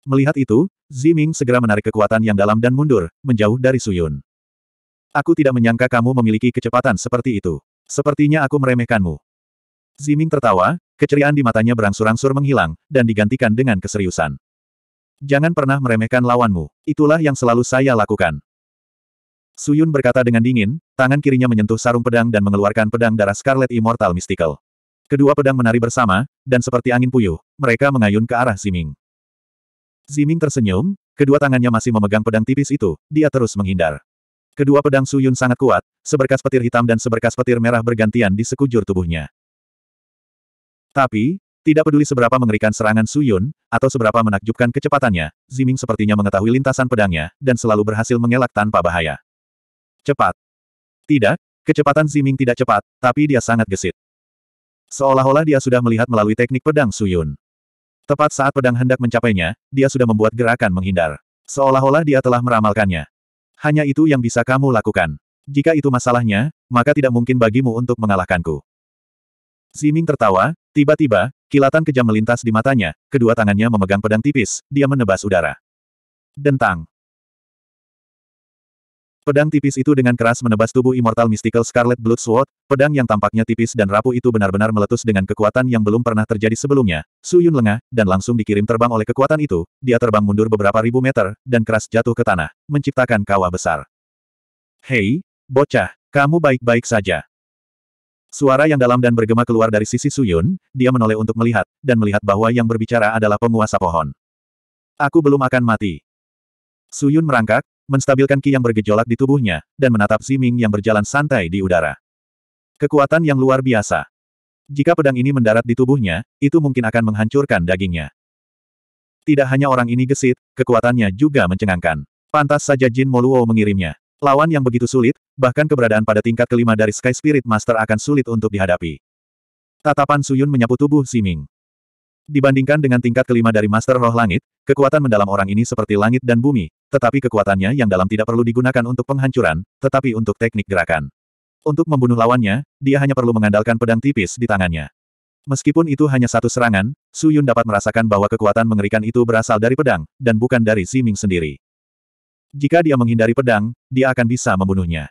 Melihat itu, Ziming segera menarik kekuatan yang dalam dan mundur, menjauh dari Suyun. Aku tidak menyangka kamu memiliki kecepatan seperti itu. Sepertinya aku meremehkanmu. Ziming tertawa, keceriaan di matanya berangsur-angsur menghilang, dan digantikan dengan keseriusan. Jangan pernah meremehkan lawanmu, itulah yang selalu saya lakukan. Suyun berkata dengan dingin, tangan kirinya menyentuh sarung pedang dan mengeluarkan pedang darah Scarlet Immortal Mystical. Kedua pedang menari bersama, dan seperti angin puyuh, mereka mengayun ke arah Ziming. Ziming tersenyum, kedua tangannya masih memegang pedang tipis itu, dia terus menghindar. Kedua pedang Suyun sangat kuat, seberkas petir hitam dan seberkas petir merah bergantian di sekujur tubuhnya. Tapi, tidak peduli seberapa mengerikan serangan Suyun, atau seberapa menakjubkan kecepatannya, Ziming sepertinya mengetahui lintasan pedangnya, dan selalu berhasil mengelak tanpa bahaya. Cepat. Tidak, kecepatan Ziming tidak cepat, tapi dia sangat gesit. Seolah-olah dia sudah melihat melalui teknik pedang Suyun. Tepat saat pedang hendak mencapainya, dia sudah membuat gerakan menghindar. Seolah-olah dia telah meramalkannya. Hanya itu yang bisa kamu lakukan. Jika itu masalahnya, maka tidak mungkin bagimu untuk mengalahkanku. Ziming tertawa, tiba-tiba, kilatan kejam melintas di matanya, kedua tangannya memegang pedang tipis, dia menebas udara. Dentang. Pedang tipis itu dengan keras menebas tubuh Immortal Mystical Scarlet Blood Sword, pedang yang tampaknya tipis dan rapuh itu benar-benar meletus dengan kekuatan yang belum pernah terjadi sebelumnya. Su Yun lengah, dan langsung dikirim terbang oleh kekuatan itu, dia terbang mundur beberapa ribu meter, dan keras jatuh ke tanah, menciptakan kawah besar. Hei, bocah, kamu baik-baik saja. Suara yang dalam dan bergema keluar dari sisi Su Yun. dia menoleh untuk melihat, dan melihat bahwa yang berbicara adalah penguasa pohon. Aku belum akan mati. Suyun merangkak, menstabilkan Ki yang bergejolak di tubuhnya, dan menatap Ziming yang berjalan santai di udara. Kekuatan yang luar biasa. Jika pedang ini mendarat di tubuhnya, itu mungkin akan menghancurkan dagingnya. Tidak hanya orang ini gesit, kekuatannya juga mencengangkan. Pantas saja Jin Moluo mengirimnya. Lawan yang begitu sulit, bahkan keberadaan pada tingkat kelima dari Sky Spirit Master akan sulit untuk dihadapi. Tatapan Suyun menyapu tubuh Ziming. Dibandingkan dengan tingkat kelima dari Master Roh Langit, kekuatan mendalam orang ini seperti langit dan bumi, tetapi kekuatannya yang dalam tidak perlu digunakan untuk penghancuran, tetapi untuk teknik gerakan. Untuk membunuh lawannya, dia hanya perlu mengandalkan pedang tipis di tangannya. Meskipun itu hanya satu serangan, Su Yun dapat merasakan bahwa kekuatan mengerikan itu berasal dari pedang, dan bukan dari Ziming sendiri. Jika dia menghindari pedang, dia akan bisa membunuhnya.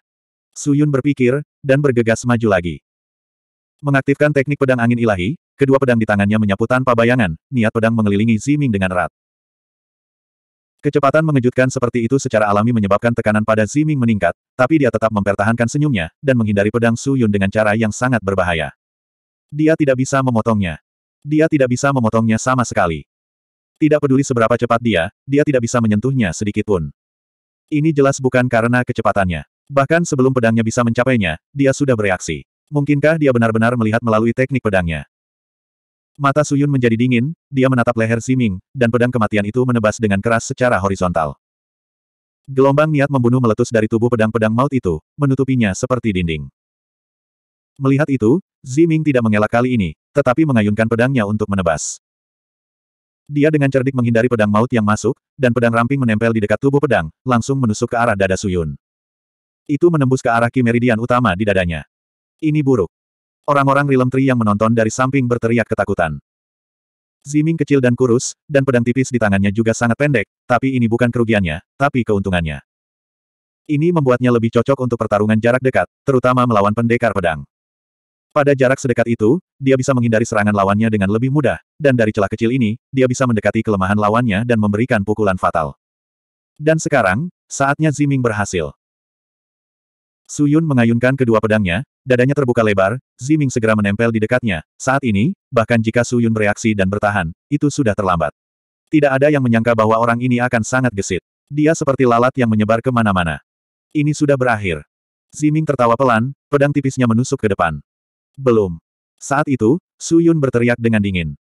Su Yun berpikir, dan bergegas maju lagi. Mengaktifkan teknik pedang angin ilahi, kedua pedang di tangannya menyapu tanpa bayangan, niat pedang mengelilingi Ziming dengan erat. Kecepatan mengejutkan seperti itu secara alami menyebabkan tekanan pada Ziming meningkat, tapi dia tetap mempertahankan senyumnya, dan menghindari pedang Su Yun dengan cara yang sangat berbahaya. Dia tidak bisa memotongnya. Dia tidak bisa memotongnya sama sekali. Tidak peduli seberapa cepat dia, dia tidak bisa menyentuhnya sedikit pun. Ini jelas bukan karena kecepatannya. Bahkan sebelum pedangnya bisa mencapainya, dia sudah bereaksi. Mungkinkah dia benar-benar melihat melalui teknik pedangnya? Mata Suyun menjadi dingin, dia menatap leher Siming, dan pedang kematian itu menebas dengan keras secara horizontal. Gelombang niat membunuh meletus dari tubuh pedang-pedang maut itu, menutupinya seperti dinding. Melihat itu, Ziming tidak mengelak kali ini, tetapi mengayunkan pedangnya untuk menebas. Dia dengan cerdik menghindari pedang maut yang masuk, dan pedang ramping menempel di dekat tubuh pedang, langsung menusuk ke arah dada Suyun. Itu menembus ke arah kimeridian utama di dadanya. Ini buruk. Orang-orang Rilem Tri yang menonton dari samping berteriak ketakutan. Ziming kecil dan kurus, dan pedang tipis di tangannya juga sangat pendek, tapi ini bukan kerugiannya, tapi keuntungannya. Ini membuatnya lebih cocok untuk pertarungan jarak dekat, terutama melawan pendekar pedang. Pada jarak sedekat itu, dia bisa menghindari serangan lawannya dengan lebih mudah, dan dari celah kecil ini, dia bisa mendekati kelemahan lawannya dan memberikan pukulan fatal. Dan sekarang, saatnya Ziming berhasil. Su Yun mengayunkan kedua pedangnya, dadanya terbuka lebar, Ziming segera menempel di dekatnya. Saat ini, bahkan jika Su Yun bereaksi dan bertahan, itu sudah terlambat. Tidak ada yang menyangka bahwa orang ini akan sangat gesit. Dia seperti lalat yang menyebar kemana-mana. Ini sudah berakhir. Ziming tertawa pelan, pedang tipisnya menusuk ke depan. Belum. Saat itu, Su Yun berteriak dengan dingin.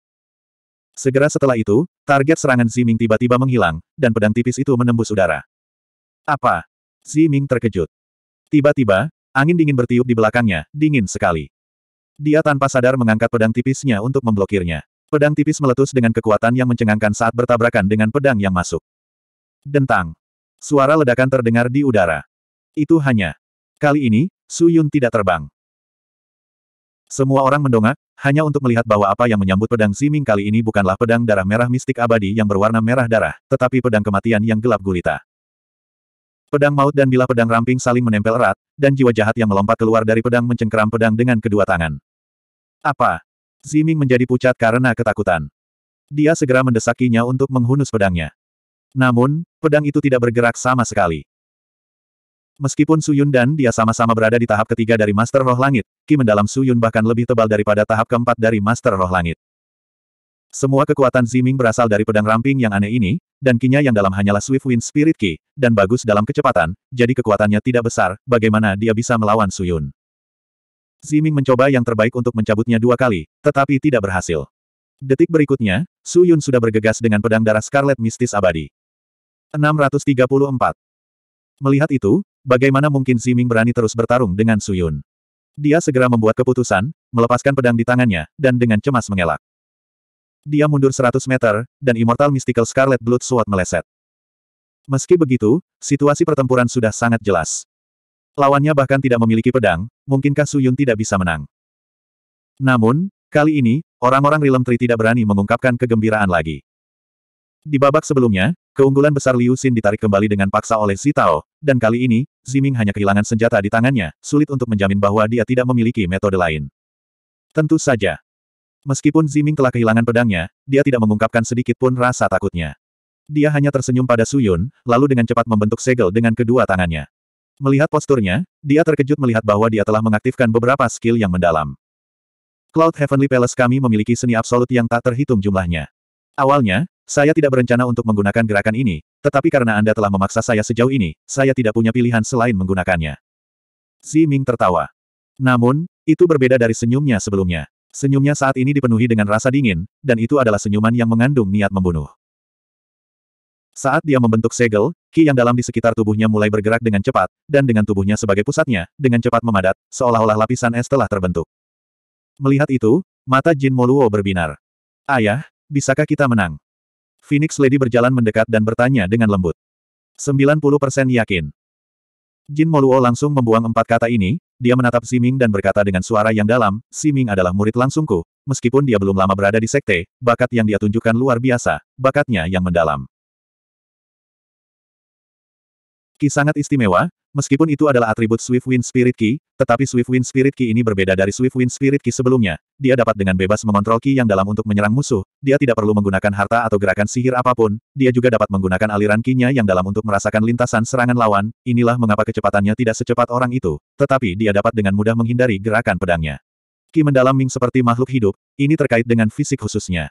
Segera setelah itu, target serangan Ziming tiba-tiba menghilang, dan pedang tipis itu menembus udara. Apa? Ziming terkejut. Tiba-tiba, angin dingin bertiup di belakangnya, dingin sekali. Dia tanpa sadar mengangkat pedang tipisnya untuk memblokirnya. Pedang tipis meletus dengan kekuatan yang mencengangkan saat bertabrakan dengan pedang yang masuk. Dentang. Suara ledakan terdengar di udara. Itu hanya. Kali ini, Su Yun tidak terbang. Semua orang mendongak, hanya untuk melihat bahwa apa yang menyambut pedang Ziming kali ini bukanlah pedang darah merah mistik abadi yang berwarna merah darah, tetapi pedang kematian yang gelap gulita. Pedang maut dan bilah pedang ramping saling menempel erat, dan jiwa jahat yang melompat keluar dari pedang mencengkeram pedang dengan kedua tangan. Apa? Ziming menjadi pucat karena ketakutan. Dia segera mendesakinya untuk menghunus pedangnya. Namun, pedang itu tidak bergerak sama sekali. Meskipun Suyun dan dia sama-sama berada di tahap ketiga dari Master Roh Langit, Ki mendalam Suyun bahkan lebih tebal daripada tahap keempat dari Master Roh Langit. Semua kekuatan Ziming berasal dari pedang ramping yang aneh ini, dan kinya yang dalam hanyalah Swift Wind Spirit Ki, dan bagus dalam kecepatan, jadi kekuatannya tidak besar, bagaimana dia bisa melawan Suyun. Ziming mencoba yang terbaik untuk mencabutnya dua kali, tetapi tidak berhasil. Detik berikutnya, Suyun sudah bergegas dengan pedang darah Scarlet Mistis Abadi. 634. Melihat itu, bagaimana mungkin Ziming berani terus bertarung dengan Suyun? Dia segera membuat keputusan, melepaskan pedang di tangannya, dan dengan cemas mengelak. Dia mundur 100 meter, dan Immortal Mystical Scarlet Blood Sword meleset. Meski begitu, situasi pertempuran sudah sangat jelas. Lawannya bahkan tidak memiliki pedang, mungkinkah Suyun tidak bisa menang? Namun, kali ini, orang-orang Realm Tree tidak berani mengungkapkan kegembiraan lagi. Di babak sebelumnya, keunggulan besar Liu Xin ditarik kembali dengan paksa oleh Zitao, dan kali ini, Ziming hanya kehilangan senjata di tangannya, sulit untuk menjamin bahwa dia tidak memiliki metode lain. Tentu saja. Meskipun Ziming telah kehilangan pedangnya, dia tidak mengungkapkan sedikit pun rasa takutnya. Dia hanya tersenyum pada Suyun, lalu dengan cepat membentuk segel dengan kedua tangannya. Melihat posturnya, dia terkejut melihat bahwa dia telah mengaktifkan beberapa skill yang mendalam. Cloud Heavenly Palace kami memiliki seni absolut yang tak terhitung jumlahnya. Awalnya, saya tidak berencana untuk menggunakan gerakan ini, tetapi karena Anda telah memaksa saya sejauh ini, saya tidak punya pilihan selain menggunakannya. Ziming tertawa. Namun, itu berbeda dari senyumnya sebelumnya. Senyumnya saat ini dipenuhi dengan rasa dingin, dan itu adalah senyuman yang mengandung niat membunuh. Saat dia membentuk segel, ki yang dalam di sekitar tubuhnya mulai bergerak dengan cepat, dan dengan tubuhnya sebagai pusatnya, dengan cepat memadat, seolah-olah lapisan es telah terbentuk. Melihat itu, mata Jin Moluo berbinar. Ayah, bisakah kita menang? Phoenix Lady berjalan mendekat dan bertanya dengan lembut. 90% yakin. Jin Moluo langsung membuang empat kata ini, dia menatap Siming dan berkata dengan suara yang dalam, Siming adalah murid langsungku, meskipun dia belum lama berada di sekte, bakat yang dia tunjukkan luar biasa, bakatnya yang mendalam. Ki sangat istimewa, Meskipun itu adalah atribut Swift Wind Spirit Key, tetapi Swift Wind Spirit Key ini berbeda dari Swift Wind Spirit Key sebelumnya. Dia dapat dengan bebas mengontrol Ki yang dalam untuk menyerang musuh, dia tidak perlu menggunakan harta atau gerakan sihir apapun, dia juga dapat menggunakan aliran Ki-nya yang dalam untuk merasakan lintasan serangan lawan, inilah mengapa kecepatannya tidak secepat orang itu, tetapi dia dapat dengan mudah menghindari gerakan pedangnya. Ki mendalam Ming seperti makhluk hidup, ini terkait dengan fisik khususnya.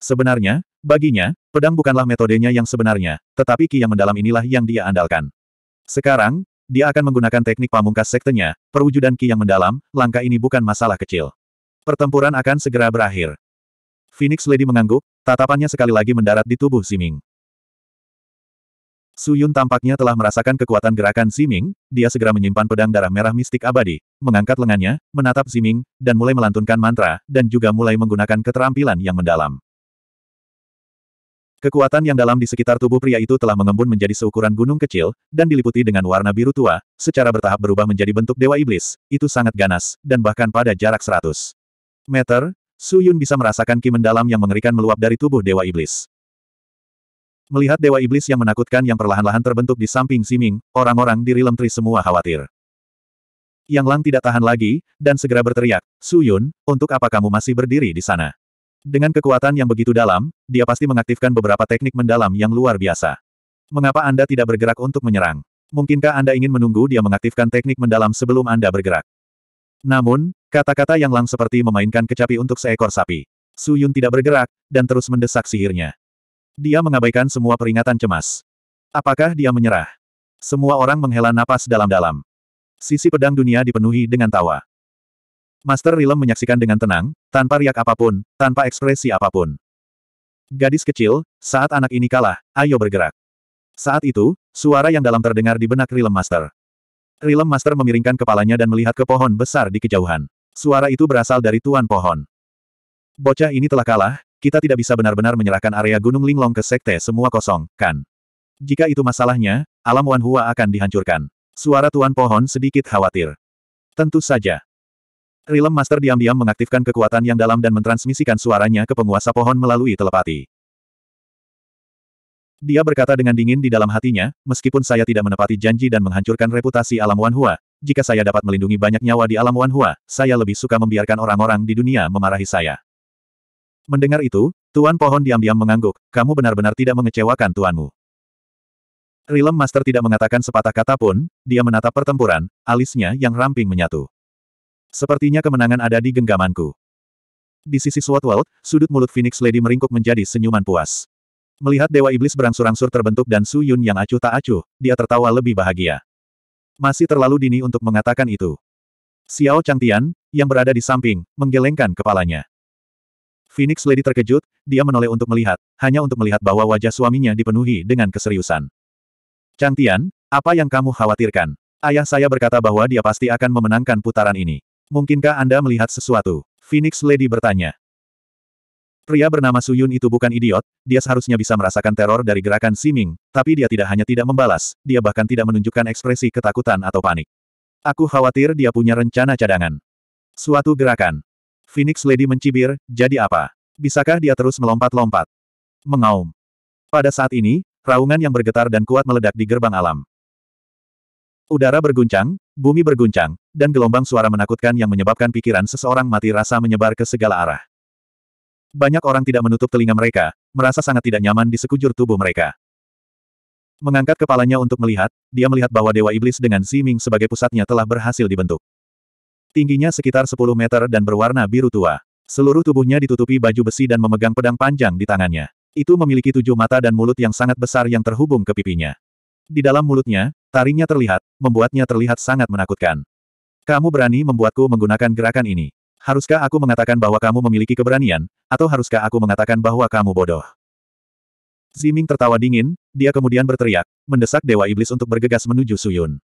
Sebenarnya, baginya, pedang bukanlah metodenya yang sebenarnya, tetapi Ki yang mendalam inilah yang dia andalkan. Sekarang, dia akan menggunakan teknik pamungkas sektenya, perwujudan Ki yang mendalam, langkah ini bukan masalah kecil. Pertempuran akan segera berakhir. Phoenix Lady mengangguk, tatapannya sekali lagi mendarat di tubuh Siming. Suyun tampaknya telah merasakan kekuatan gerakan Siming. dia segera menyimpan pedang darah merah mistik abadi, mengangkat lengannya, menatap Siming, dan mulai melantunkan mantra, dan juga mulai menggunakan keterampilan yang mendalam. Kekuatan yang dalam di sekitar tubuh pria itu telah mengembun menjadi seukuran gunung kecil, dan diliputi dengan warna biru tua, secara bertahap berubah menjadi bentuk Dewa Iblis, itu sangat ganas, dan bahkan pada jarak 100 meter, Su Yun bisa merasakan ki mendalam yang mengerikan meluap dari tubuh Dewa Iblis. Melihat Dewa Iblis yang menakutkan yang perlahan-lahan terbentuk di samping Siming, orang-orang di Rilem Tri semua khawatir. Yang Lang tidak tahan lagi, dan segera berteriak, Su Yun, untuk apa kamu masih berdiri di sana? Dengan kekuatan yang begitu dalam, dia pasti mengaktifkan beberapa teknik mendalam yang luar biasa. Mengapa Anda tidak bergerak untuk menyerang? Mungkinkah Anda ingin menunggu dia mengaktifkan teknik mendalam sebelum Anda bergerak? Namun, kata-kata yang lang seperti memainkan kecapi untuk seekor sapi. Su Yun tidak bergerak, dan terus mendesak sihirnya. Dia mengabaikan semua peringatan cemas. Apakah dia menyerah? Semua orang menghela napas dalam-dalam. Sisi pedang dunia dipenuhi dengan tawa. Master Rilem menyaksikan dengan tenang, tanpa riak apapun, tanpa ekspresi apapun. Gadis kecil, saat anak ini kalah, ayo bergerak. Saat itu, suara yang dalam terdengar di benak Rilem Master. Rilem Master memiringkan kepalanya dan melihat ke pohon besar di kejauhan. Suara itu berasal dari Tuan Pohon. Bocah ini telah kalah, kita tidak bisa benar-benar menyerahkan area Gunung Linglong ke sekte semua kosong, kan? Jika itu masalahnya, alam Wanhua akan dihancurkan. Suara Tuan Pohon sedikit khawatir. Tentu saja. Rilem Master diam-diam mengaktifkan kekuatan yang dalam dan mentransmisikan suaranya ke penguasa pohon melalui telepati. Dia berkata dengan dingin di dalam hatinya, meskipun saya tidak menepati janji dan menghancurkan reputasi alam Wanhua, jika saya dapat melindungi banyak nyawa di alam Wanhua, saya lebih suka membiarkan orang-orang di dunia memarahi saya. Mendengar itu, Tuan Pohon diam-diam mengangguk, kamu benar-benar tidak mengecewakan tuanmu. Rilem Master tidak mengatakan sepatah kata pun, dia menatap pertempuran, alisnya yang ramping menyatu. Sepertinya kemenangan ada di genggamanku. Di sisi World, sudut mulut Phoenix Lady meringkuk menjadi senyuman puas. Melihat Dewa Iblis berangsur-angsur terbentuk dan Su Yun yang acuh tak acuh, dia tertawa lebih bahagia. Masih terlalu dini untuk mengatakan itu. Xiao Changtian, yang berada di samping, menggelengkan kepalanya. Phoenix Lady terkejut, dia menoleh untuk melihat, hanya untuk melihat bahwa wajah suaminya dipenuhi dengan keseriusan. Changtian, apa yang kamu khawatirkan? Ayah saya berkata bahwa dia pasti akan memenangkan putaran ini. Mungkinkah Anda melihat sesuatu? Phoenix Lady bertanya. Pria bernama Suyun itu bukan idiot, dia seharusnya bisa merasakan teror dari gerakan Siming, tapi dia tidak hanya tidak membalas, dia bahkan tidak menunjukkan ekspresi ketakutan atau panik. Aku khawatir dia punya rencana cadangan. Suatu gerakan. Phoenix Lady mencibir, jadi apa? Bisakah dia terus melompat-lompat? Mengaum. Pada saat ini, raungan yang bergetar dan kuat meledak di gerbang alam. Udara berguncang, Bumi berguncang, dan gelombang suara menakutkan yang menyebabkan pikiran seseorang mati rasa menyebar ke segala arah. Banyak orang tidak menutup telinga mereka, merasa sangat tidak nyaman di sekujur tubuh mereka. Mengangkat kepalanya untuk melihat, dia melihat bahwa Dewa Iblis dengan Ziming sebagai pusatnya telah berhasil dibentuk. Tingginya sekitar 10 meter dan berwarna biru tua. Seluruh tubuhnya ditutupi baju besi dan memegang pedang panjang di tangannya. Itu memiliki tujuh mata dan mulut yang sangat besar yang terhubung ke pipinya. Di dalam mulutnya, taringnya terlihat, membuatnya terlihat sangat menakutkan. Kamu berani membuatku menggunakan gerakan ini. Haruskah aku mengatakan bahwa kamu memiliki keberanian, atau haruskah aku mengatakan bahwa kamu bodoh? Ziming tertawa dingin, dia kemudian berteriak, mendesak Dewa Iblis untuk bergegas menuju Suyun.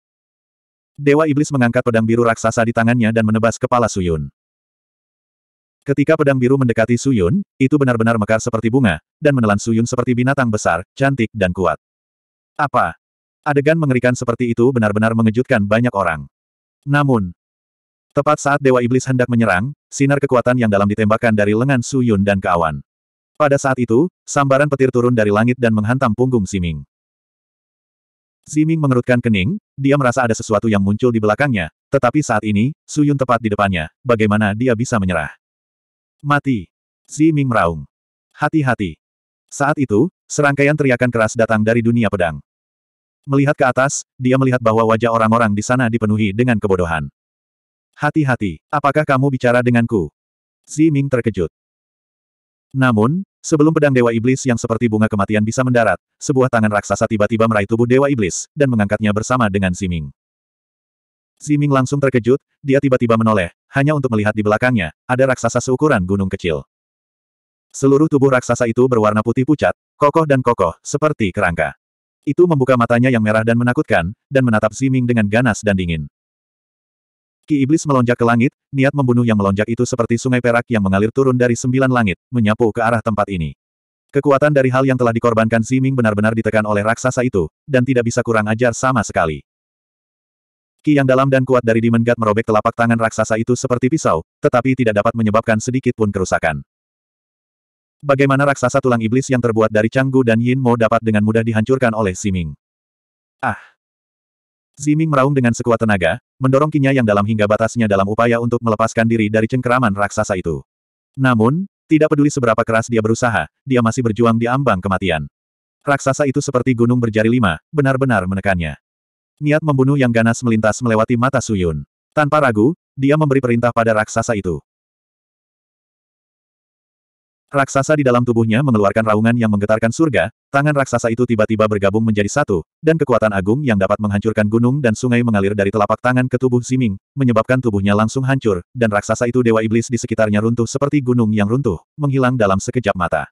Dewa Iblis mengangkat pedang biru raksasa di tangannya dan menebas kepala Suyun. Ketika pedang biru mendekati Suyun, itu benar-benar mekar seperti bunga, dan menelan Suyun seperti binatang besar, cantik dan kuat. Apa? Adegan mengerikan seperti itu benar-benar mengejutkan banyak orang. Namun, tepat saat Dewa Iblis hendak menyerang, sinar kekuatan yang dalam ditembakkan dari lengan Su Yun dan kawan. Pada saat itu, sambaran petir turun dari langit dan menghantam punggung Siming. Siming mengerutkan kening, dia merasa ada sesuatu yang muncul di belakangnya, tetapi saat ini, Su Yun tepat di depannya, bagaimana dia bisa menyerah? Mati! Siming meraung. Hati-hati! Saat itu, serangkaian teriakan keras datang dari dunia pedang. Melihat ke atas, dia melihat bahwa wajah orang-orang di sana dipenuhi dengan kebodohan. Hati-hati, apakah kamu bicara denganku? Ming terkejut. Namun, sebelum pedang Dewa Iblis yang seperti bunga kematian bisa mendarat, sebuah tangan raksasa tiba-tiba meraih tubuh Dewa Iblis, dan mengangkatnya bersama dengan Ming. Ziming. Ming langsung terkejut, dia tiba-tiba menoleh, hanya untuk melihat di belakangnya, ada raksasa seukuran gunung kecil. Seluruh tubuh raksasa itu berwarna putih pucat, kokoh dan kokoh, seperti kerangka. Itu membuka matanya yang merah dan menakutkan, dan menatap Ziming dengan ganas dan dingin. Ki Iblis melonjak ke langit, niat membunuh yang melonjak itu seperti sungai perak yang mengalir turun dari sembilan langit, menyapu ke arah tempat ini. Kekuatan dari hal yang telah dikorbankan Ziming benar-benar ditekan oleh raksasa itu, dan tidak bisa kurang ajar sama sekali. Ki yang dalam dan kuat dari Demon God merobek telapak tangan raksasa itu seperti pisau, tetapi tidak dapat menyebabkan sedikit pun kerusakan. Bagaimana raksasa tulang iblis yang terbuat dari Canggu dan Yin Mo dapat dengan mudah dihancurkan oleh Ziming? Ah! Ziming meraung dengan sekuat tenaga, mendorong kinya yang dalam hingga batasnya dalam upaya untuk melepaskan diri dari cengkeraman raksasa itu. Namun, tidak peduli seberapa keras dia berusaha, dia masih berjuang di ambang kematian. Raksasa itu seperti gunung berjari lima, benar-benar menekannya. Niat membunuh yang ganas melintas melewati mata Suyun. Tanpa ragu, dia memberi perintah pada raksasa itu. Raksasa di dalam tubuhnya mengeluarkan raungan yang menggetarkan surga, tangan raksasa itu tiba-tiba bergabung menjadi satu, dan kekuatan agung yang dapat menghancurkan gunung dan sungai mengalir dari telapak tangan ke tubuh Ziming, menyebabkan tubuhnya langsung hancur, dan raksasa itu dewa iblis di sekitarnya runtuh seperti gunung yang runtuh, menghilang dalam sekejap mata.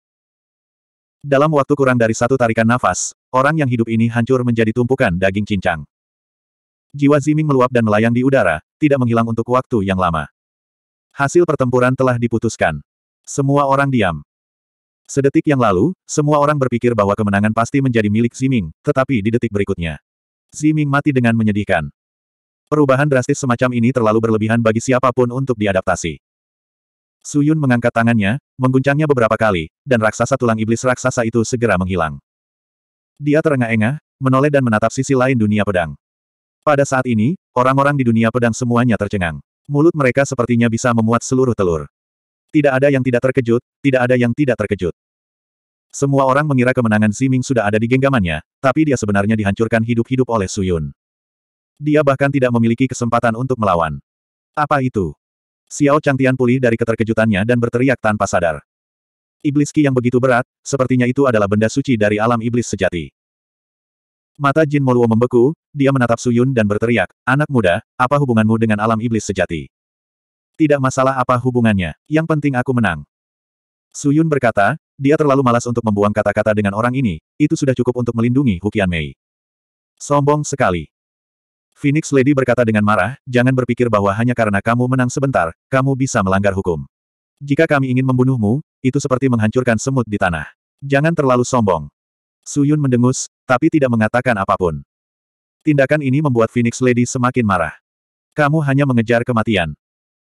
Dalam waktu kurang dari satu tarikan nafas, orang yang hidup ini hancur menjadi tumpukan daging cincang. Jiwa Ziming meluap dan melayang di udara, tidak menghilang untuk waktu yang lama. Hasil pertempuran telah diputuskan. Semua orang diam. Sedetik yang lalu, semua orang berpikir bahwa kemenangan pasti menjadi milik Ziming, tetapi di detik berikutnya. Ziming mati dengan menyedihkan. Perubahan drastis semacam ini terlalu berlebihan bagi siapapun untuk diadaptasi. Suyun mengangkat tangannya, mengguncangnya beberapa kali, dan raksasa tulang iblis raksasa itu segera menghilang. Dia terengah-engah, menoleh dan menatap sisi lain dunia pedang. Pada saat ini, orang-orang di dunia pedang semuanya tercengang. Mulut mereka sepertinya bisa memuat seluruh telur. Tidak ada yang tidak terkejut, tidak ada yang tidak terkejut. Semua orang mengira kemenangan Siming sudah ada di genggamannya, tapi dia sebenarnya dihancurkan hidup-hidup oleh Su Yun. Dia bahkan tidak memiliki kesempatan untuk melawan. Apa itu? Xiao Changtian pulih dari keterkejutannya dan berteriak tanpa sadar. Iblis Ki yang begitu berat, sepertinya itu adalah benda suci dari alam iblis sejati. Mata Jin Moluo membeku, dia menatap Su Yun dan berteriak, Anak muda, apa hubunganmu dengan alam iblis sejati? Tidak masalah apa hubungannya, yang penting aku menang. Suyun berkata, dia terlalu malas untuk membuang kata-kata dengan orang ini, itu sudah cukup untuk melindungi Hukian Mei. Sombong sekali. Phoenix Lady berkata dengan marah, jangan berpikir bahwa hanya karena kamu menang sebentar, kamu bisa melanggar hukum. Jika kami ingin membunuhmu, itu seperti menghancurkan semut di tanah. Jangan terlalu sombong. Suyun mendengus, tapi tidak mengatakan apapun. Tindakan ini membuat Phoenix Lady semakin marah. Kamu hanya mengejar kematian.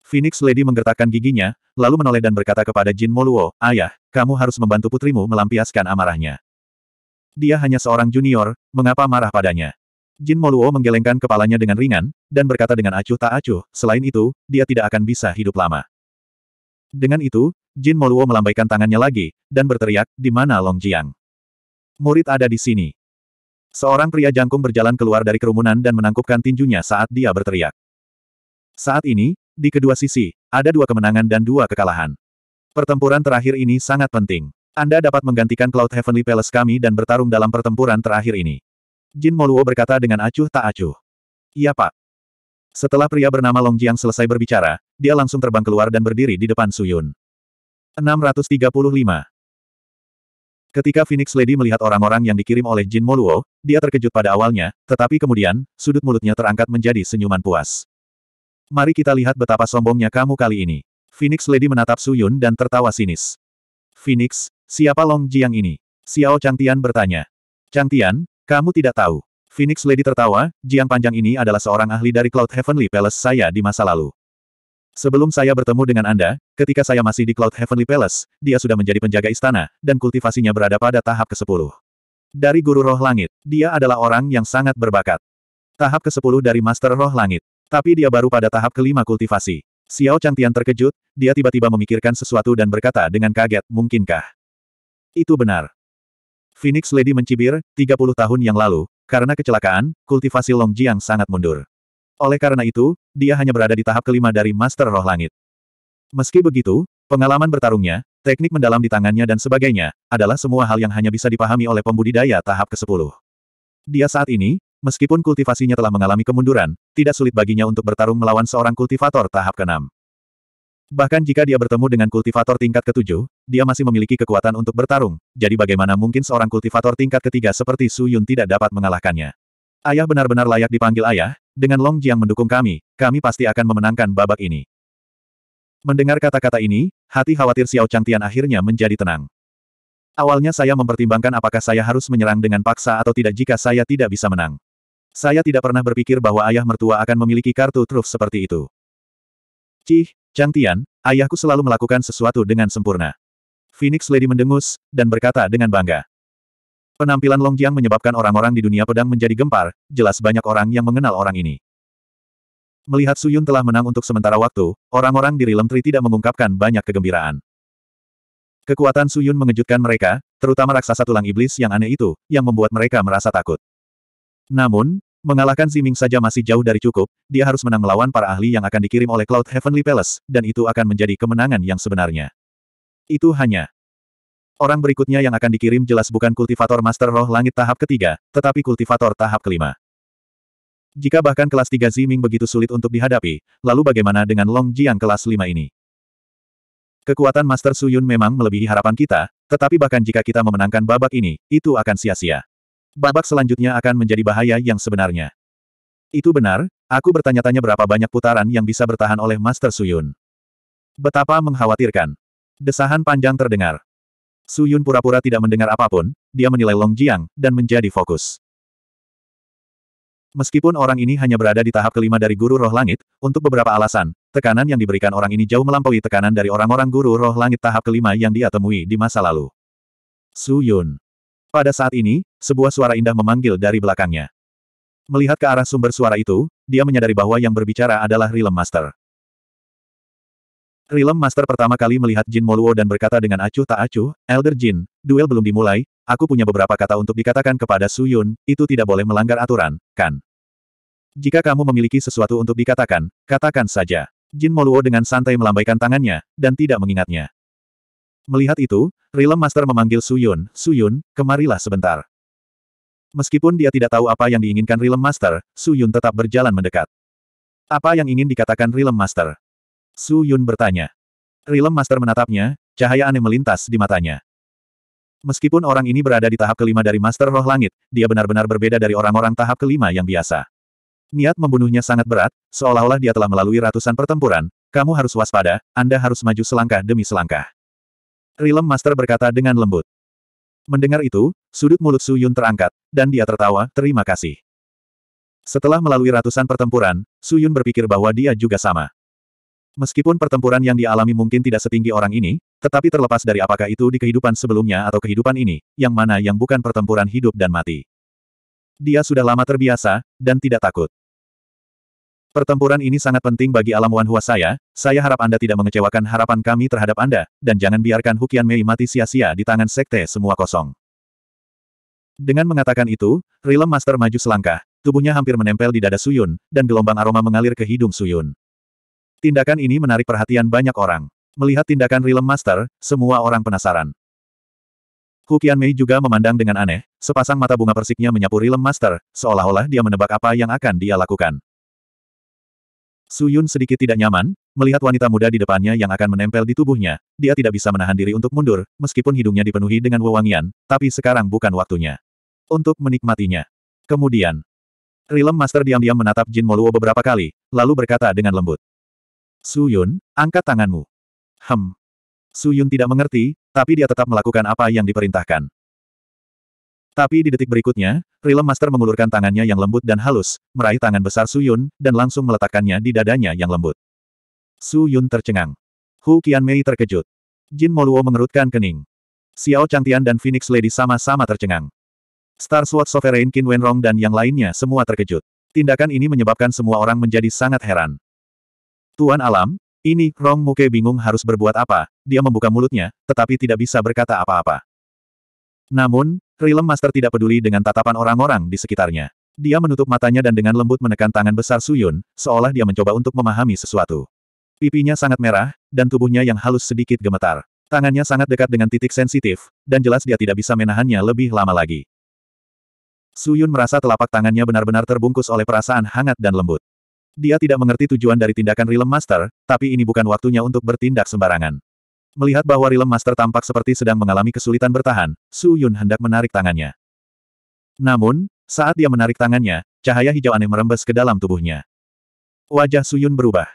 Phoenix Lady menggertakkan giginya, lalu menoleh dan berkata kepada Jin Moluo, Ayah, kamu harus membantu putrimu melampiaskan amarahnya. Dia hanya seorang junior, mengapa marah padanya? Jin Moluo menggelengkan kepalanya dengan ringan, dan berkata dengan acuh tak acuh, selain itu, dia tidak akan bisa hidup lama. Dengan itu, Jin Moluo melambaikan tangannya lagi, dan berteriak, di mana Long Jiang? Murid ada di sini. Seorang pria jangkung berjalan keluar dari kerumunan dan menangkupkan tinjunya saat dia berteriak. Saat ini, di kedua sisi, ada dua kemenangan dan dua kekalahan. Pertempuran terakhir ini sangat penting. Anda dapat menggantikan Cloud Heavenly Palace kami dan bertarung dalam pertempuran terakhir ini. Jin Moluo berkata dengan acuh tak acuh. Iya pak. Setelah pria bernama Long Jiang selesai berbicara, dia langsung terbang keluar dan berdiri di depan Suyun. 635. Ketika Phoenix Lady melihat orang-orang yang dikirim oleh Jin Moluo, dia terkejut pada awalnya, tetapi kemudian, sudut mulutnya terangkat menjadi senyuman puas. Mari kita lihat betapa sombongnya kamu kali ini. Phoenix Lady menatap Su Yun dan tertawa sinis. Phoenix, siapa Long Jiang ini? Xiao Changtian bertanya. Changtian, kamu tidak tahu. Phoenix Lady tertawa, Jiang Panjang ini adalah seorang ahli dari Cloud Heavenly Palace saya di masa lalu. Sebelum saya bertemu dengan Anda, ketika saya masih di Cloud Heavenly Palace, dia sudah menjadi penjaga istana, dan kultivasinya berada pada tahap ke-10. Dari Guru Roh Langit, dia adalah orang yang sangat berbakat. Tahap ke-10 dari Master Roh Langit. Tapi dia baru pada tahap kelima kultivasi. Xiao Changtian terkejut, dia tiba-tiba memikirkan sesuatu dan berkata dengan kaget, mungkinkah? Itu benar. Phoenix Lady mencibir, 30 tahun yang lalu, karena kecelakaan, kultivasi Long Jiang sangat mundur. Oleh karena itu, dia hanya berada di tahap kelima dari Master Roh Langit. Meski begitu, pengalaman bertarungnya, teknik mendalam di tangannya dan sebagainya, adalah semua hal yang hanya bisa dipahami oleh pembudidaya tahap ke-10. Dia saat ini, Meskipun kultivasinya telah mengalami kemunduran, tidak sulit baginya untuk bertarung melawan seorang kultivator tahap ke-6. Bahkan jika dia bertemu dengan kultivator tingkat ke-7, dia masih memiliki kekuatan untuk bertarung, jadi bagaimana mungkin seorang kultivator tingkat ketiga seperti Su Yun tidak dapat mengalahkannya. Ayah benar-benar layak dipanggil ayah, dengan Long Jiang mendukung kami, kami pasti akan memenangkan babak ini. Mendengar kata-kata ini, hati khawatir Xiao Changtian akhirnya menjadi tenang. Awalnya saya mempertimbangkan apakah saya harus menyerang dengan paksa atau tidak jika saya tidak bisa menang. Saya tidak pernah berpikir bahwa ayah mertua akan memiliki kartu truf seperti itu. Cih, Chang Tian, ayahku selalu melakukan sesuatu dengan sempurna. Phoenix Lady mendengus, dan berkata dengan bangga. Penampilan Long Jiang menyebabkan orang-orang di dunia pedang menjadi gempar, jelas banyak orang yang mengenal orang ini. Melihat Su Yun telah menang untuk sementara waktu, orang-orang di Rilem Tri tidak mengungkapkan banyak kegembiraan. Kekuatan Su Yun mengejutkan mereka, terutama raksasa tulang iblis yang aneh itu, yang membuat mereka merasa takut. Namun, mengalahkan Ziming saja masih jauh dari cukup, dia harus menang melawan para ahli yang akan dikirim oleh Cloud Heavenly Palace, dan itu akan menjadi kemenangan yang sebenarnya. Itu hanya Orang berikutnya yang akan dikirim jelas bukan kultivator Master Roh Langit tahap ketiga, tetapi kultivator tahap kelima. Jika bahkan kelas 3 Ziming begitu sulit untuk dihadapi, lalu bagaimana dengan Long Jiang kelas 5 ini? Kekuatan Master Suyun memang melebihi harapan kita, tetapi bahkan jika kita memenangkan babak ini, itu akan sia-sia. Babak selanjutnya akan menjadi bahaya yang sebenarnya. Itu benar, aku bertanya-tanya berapa banyak putaran yang bisa bertahan oleh Master Suyun. Betapa mengkhawatirkan. Desahan panjang terdengar. Suyun pura-pura tidak mendengar apapun, dia menilai Long Jiang, dan menjadi fokus. Meskipun orang ini hanya berada di tahap kelima dari Guru Roh Langit, untuk beberapa alasan, tekanan yang diberikan orang ini jauh melampaui tekanan dari orang-orang Guru Roh Langit tahap kelima yang dia temui di masa lalu. Su Yun. Pada saat ini, sebuah suara indah memanggil dari belakangnya. Melihat ke arah sumber suara itu, dia menyadari bahwa yang berbicara adalah Realm Master. Realm Master pertama kali melihat Jin Moluo dan berkata dengan acuh tak acuh, Elder Jin, duel belum dimulai, aku punya beberapa kata untuk dikatakan kepada Su Yun, itu tidak boleh melanggar aturan, kan? Jika kamu memiliki sesuatu untuk dikatakan, katakan saja. Jin Moluo dengan santai melambaikan tangannya, dan tidak mengingatnya. Melihat itu, Realm Master memanggil Suyun, Suyun, kemarilah sebentar. Meskipun dia tidak tahu apa yang diinginkan Realm Master, Suyun tetap berjalan mendekat. Apa yang ingin dikatakan Realm Master? Suyun bertanya. Realm Master menatapnya, cahaya aneh melintas di matanya. Meskipun orang ini berada di tahap kelima dari Master Roh Langit, dia benar-benar berbeda dari orang-orang tahap kelima yang biasa. Niat membunuhnya sangat berat, seolah-olah dia telah melalui ratusan pertempuran, kamu harus waspada, Anda harus maju selangkah demi selangkah. Rilem Master berkata dengan lembut. Mendengar itu, sudut mulut Su Yun terangkat, dan dia tertawa, terima kasih. Setelah melalui ratusan pertempuran, Su Yun berpikir bahwa dia juga sama. Meskipun pertempuran yang dialami mungkin tidak setinggi orang ini, tetapi terlepas dari apakah itu di kehidupan sebelumnya atau kehidupan ini, yang mana yang bukan pertempuran hidup dan mati. Dia sudah lama terbiasa, dan tidak takut. Pertempuran ini sangat penting bagi alam Wanhua saya, saya harap Anda tidak mengecewakan harapan kami terhadap Anda, dan jangan biarkan Hukian Mei mati sia-sia di tangan sekte semua kosong. Dengan mengatakan itu, Rilem Master maju selangkah, tubuhnya hampir menempel di dada Suyun, dan gelombang aroma mengalir ke hidung Suyun. Tindakan ini menarik perhatian banyak orang. Melihat tindakan Rilem Master, semua orang penasaran. Hukian Mei juga memandang dengan aneh, sepasang mata bunga persiknya menyapu Rilem Master, seolah-olah dia menebak apa yang akan dia lakukan. Su Yun sedikit tidak nyaman, melihat wanita muda di depannya yang akan menempel di tubuhnya, dia tidak bisa menahan diri untuk mundur, meskipun hidungnya dipenuhi dengan wewangian, tapi sekarang bukan waktunya. Untuk menikmatinya. Kemudian, Rilem Master diam-diam menatap Jin Moluo beberapa kali, lalu berkata dengan lembut. "Su Yun, angkat tanganmu. Hem. Su Yun tidak mengerti, tapi dia tetap melakukan apa yang diperintahkan. Tapi di detik berikutnya, Rilem Master mengulurkan tangannya yang lembut dan halus, meraih tangan besar Su Yun, dan langsung meletakkannya di dadanya yang lembut. Su Yun tercengang. Hu Mei terkejut. Jin Moluo mengerutkan kening. Xiao Changtian dan Phoenix Lady sama-sama tercengang. Star Sword Sovereign Qin Wenrong dan yang lainnya semua terkejut. Tindakan ini menyebabkan semua orang menjadi sangat heran. Tuan Alam, ini, Rong Muke bingung harus berbuat apa, dia membuka mulutnya, tetapi tidak bisa berkata apa-apa. Namun, Realm Master tidak peduli dengan tatapan orang-orang di sekitarnya. Dia menutup matanya dan dengan lembut menekan tangan besar Suyun, seolah dia mencoba untuk memahami sesuatu. Pipinya sangat merah, dan tubuhnya yang halus sedikit gemetar. Tangannya sangat dekat dengan titik sensitif, dan jelas dia tidak bisa menahannya lebih lama lagi. Suyun merasa telapak tangannya benar-benar terbungkus oleh perasaan hangat dan lembut. Dia tidak mengerti tujuan dari tindakan Realm Master, tapi ini bukan waktunya untuk bertindak sembarangan. Melihat bahwa Rilem Master tampak seperti sedang mengalami kesulitan bertahan, Su Yun hendak menarik tangannya. Namun, saat dia menarik tangannya, cahaya hijau aneh merembes ke dalam tubuhnya. Wajah Su Yun berubah.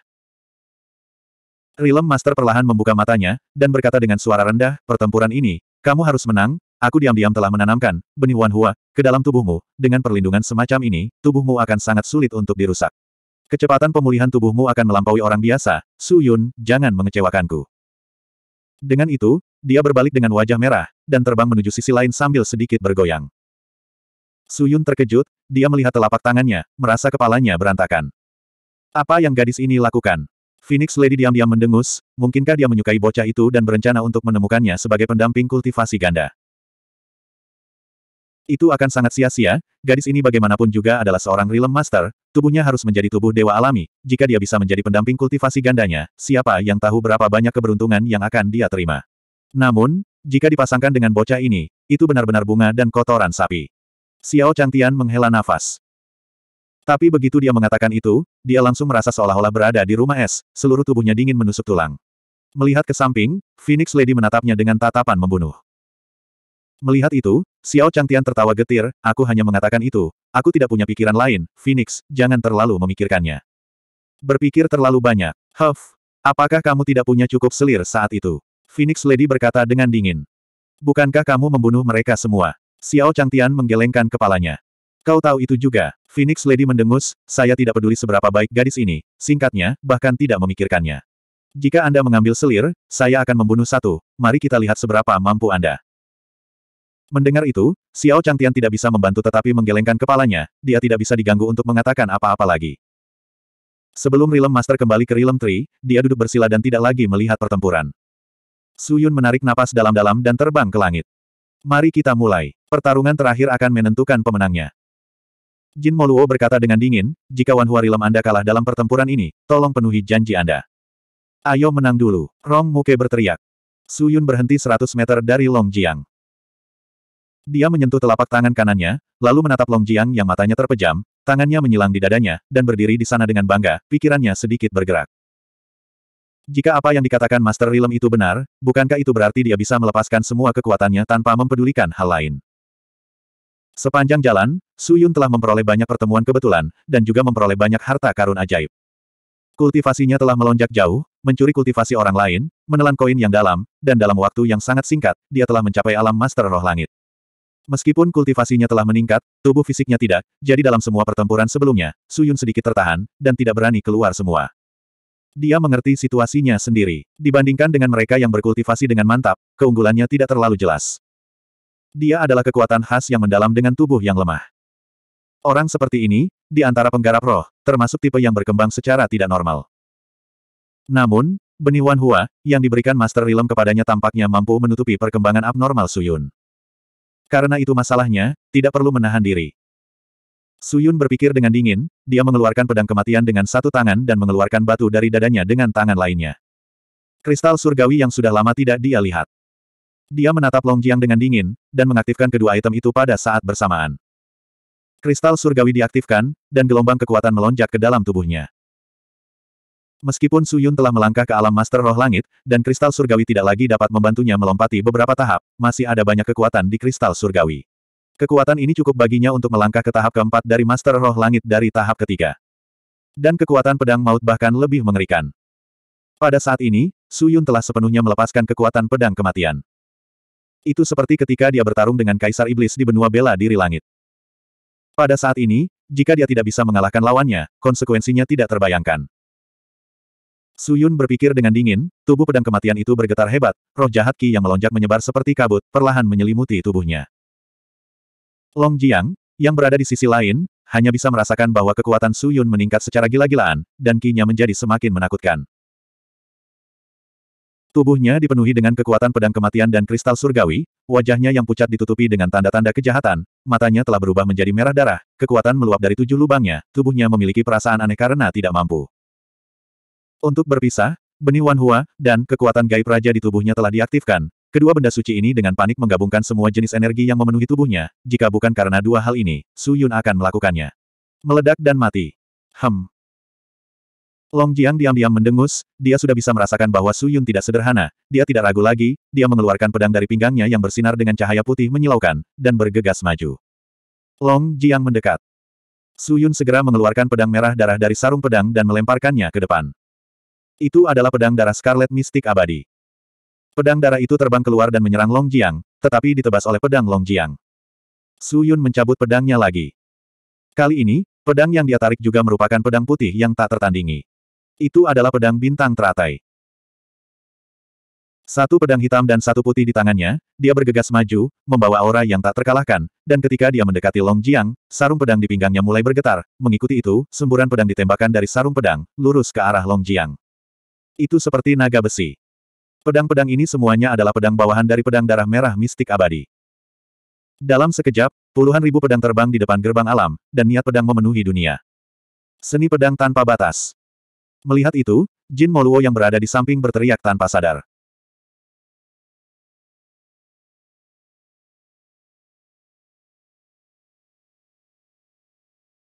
Rilem Master perlahan membuka matanya, dan berkata dengan suara rendah, pertempuran ini, kamu harus menang, aku diam-diam telah menanamkan, benih Wan Hua, ke dalam tubuhmu, dengan perlindungan semacam ini, tubuhmu akan sangat sulit untuk dirusak. Kecepatan pemulihan tubuhmu akan melampaui orang biasa, Su Yun, jangan mengecewakanku. Dengan itu, dia berbalik dengan wajah merah, dan terbang menuju sisi lain sambil sedikit bergoyang. Suyun terkejut, dia melihat telapak tangannya, merasa kepalanya berantakan. Apa yang gadis ini lakukan? Phoenix Lady diam-diam mendengus, mungkinkah dia menyukai bocah itu dan berencana untuk menemukannya sebagai pendamping kultivasi ganda? Itu akan sangat sia-sia, gadis ini bagaimanapun juga adalah seorang Realm Master, tubuhnya harus menjadi tubuh dewa alami, jika dia bisa menjadi pendamping kultivasi gandanya, siapa yang tahu berapa banyak keberuntungan yang akan dia terima. Namun, jika dipasangkan dengan bocah ini, itu benar-benar bunga dan kotoran sapi. Xiao Changtian menghela nafas. Tapi begitu dia mengatakan itu, dia langsung merasa seolah-olah berada di rumah es, seluruh tubuhnya dingin menusuk tulang. Melihat ke samping, Phoenix Lady menatapnya dengan tatapan membunuh. Melihat itu, Xiao Changtian tertawa getir, aku hanya mengatakan itu, aku tidak punya pikiran lain, Phoenix, jangan terlalu memikirkannya. Berpikir terlalu banyak. Huff, apakah kamu tidak punya cukup selir saat itu? Phoenix Lady berkata dengan dingin. Bukankah kamu membunuh mereka semua? Xiao Changtian menggelengkan kepalanya. Kau tahu itu juga, Phoenix Lady mendengus, saya tidak peduli seberapa baik gadis ini, singkatnya, bahkan tidak memikirkannya. Jika Anda mengambil selir, saya akan membunuh satu, mari kita lihat seberapa mampu Anda. Mendengar itu, Xiao Changtian tidak bisa membantu tetapi menggelengkan kepalanya, dia tidak bisa diganggu untuk mengatakan apa-apa lagi. Sebelum Rilem Master kembali ke Rilem Tree, dia duduk bersila dan tidak lagi melihat pertempuran. Su Yun menarik napas dalam-dalam dan terbang ke langit. Mari kita mulai. Pertarungan terakhir akan menentukan pemenangnya. Jin Moluo berkata dengan dingin, jika Wan Hua Rilem Anda kalah dalam pertempuran ini, tolong penuhi janji Anda. Ayo menang dulu. Rong Muke berteriak. Su Yun berhenti 100 meter dari Long Jiang. Dia menyentuh telapak tangan kanannya, lalu menatap Long Jiang yang matanya terpejam, tangannya menyilang di dadanya, dan berdiri di sana dengan bangga, pikirannya sedikit bergerak. Jika apa yang dikatakan Master Rilem itu benar, bukankah itu berarti dia bisa melepaskan semua kekuatannya tanpa mempedulikan hal lain? Sepanjang jalan, Su Yun telah memperoleh banyak pertemuan kebetulan, dan juga memperoleh banyak harta karun ajaib. Kultivasinya telah melonjak jauh, mencuri kultivasi orang lain, menelan koin yang dalam, dan dalam waktu yang sangat singkat, dia telah mencapai alam master roh langit. Meskipun kultivasinya telah meningkat, tubuh fisiknya tidak, jadi dalam semua pertempuran sebelumnya, Suyun sedikit tertahan, dan tidak berani keluar semua. Dia mengerti situasinya sendiri. Dibandingkan dengan mereka yang berkultivasi dengan mantap, keunggulannya tidak terlalu jelas. Dia adalah kekuatan khas yang mendalam dengan tubuh yang lemah. Orang seperti ini, di antara penggarap roh, termasuk tipe yang berkembang secara tidak normal. Namun, benih Wan Hua, yang diberikan Master Rilem kepadanya tampaknya mampu menutupi perkembangan abnormal Suyun. Karena itu masalahnya, tidak perlu menahan diri. Suyun berpikir dengan dingin, dia mengeluarkan pedang kematian dengan satu tangan dan mengeluarkan batu dari dadanya dengan tangan lainnya. Kristal surgawi yang sudah lama tidak dia lihat. Dia menatap Long Jiang dengan dingin, dan mengaktifkan kedua item itu pada saat bersamaan. Kristal surgawi diaktifkan, dan gelombang kekuatan melonjak ke dalam tubuhnya. Meskipun Suyun telah melangkah ke alam master roh langit, dan kristal surgawi tidak lagi dapat membantunya melompati beberapa tahap, masih ada banyak kekuatan di kristal surgawi. Kekuatan ini cukup baginya untuk melangkah ke tahap keempat dari master roh langit dari tahap ketiga. Dan kekuatan pedang maut bahkan lebih mengerikan. Pada saat ini, Suyun telah sepenuhnya melepaskan kekuatan pedang kematian. Itu seperti ketika dia bertarung dengan Kaisar Iblis di benua bela diri langit. Pada saat ini, jika dia tidak bisa mengalahkan lawannya, konsekuensinya tidak terbayangkan. Suyun berpikir dengan dingin, tubuh pedang kematian itu bergetar hebat, roh jahat Ki yang melonjak menyebar seperti kabut, perlahan menyelimuti tubuhnya. Long Jiang, yang berada di sisi lain, hanya bisa merasakan bahwa kekuatan Suyun meningkat secara gila-gilaan, dan Ki-nya menjadi semakin menakutkan. Tubuhnya dipenuhi dengan kekuatan pedang kematian dan kristal surgawi, wajahnya yang pucat ditutupi dengan tanda-tanda kejahatan, matanya telah berubah menjadi merah darah, kekuatan meluap dari tujuh lubangnya, tubuhnya memiliki perasaan aneh karena tidak mampu. Untuk berpisah, benih Wanhua, dan kekuatan gaib raja di tubuhnya telah diaktifkan. Kedua benda suci ini dengan panik menggabungkan semua jenis energi yang memenuhi tubuhnya, jika bukan karena dua hal ini, Su Yun akan melakukannya. Meledak dan mati. Hem. Long Jiang diam-diam mendengus, dia sudah bisa merasakan bahwa Su Yun tidak sederhana, dia tidak ragu lagi, dia mengeluarkan pedang dari pinggangnya yang bersinar dengan cahaya putih menyilaukan, dan bergegas maju. Long Jiang mendekat. Su Yun segera mengeluarkan pedang merah darah dari sarung pedang dan melemparkannya ke depan. Itu adalah pedang darah Scarlet Mystic abadi. Pedang darah itu terbang keluar dan menyerang Long Jiang, tetapi ditebas oleh pedang Long Jiang. Su Yun mencabut pedangnya lagi. Kali ini, pedang yang dia tarik juga merupakan pedang putih yang tak tertandingi. Itu adalah pedang bintang teratai. Satu pedang hitam dan satu putih di tangannya, dia bergegas maju, membawa aura yang tak terkalahkan, dan ketika dia mendekati Long Jiang, sarung pedang di pinggangnya mulai bergetar, mengikuti itu, semburan pedang ditembakkan dari sarung pedang, lurus ke arah Long Jiang. Itu seperti naga besi. Pedang-pedang ini semuanya adalah pedang bawahan dari pedang darah merah mistik abadi. Dalam sekejap, puluhan ribu pedang terbang di depan gerbang alam, dan niat pedang memenuhi dunia. Seni pedang tanpa batas. Melihat itu, Jin Moluo yang berada di samping berteriak tanpa sadar.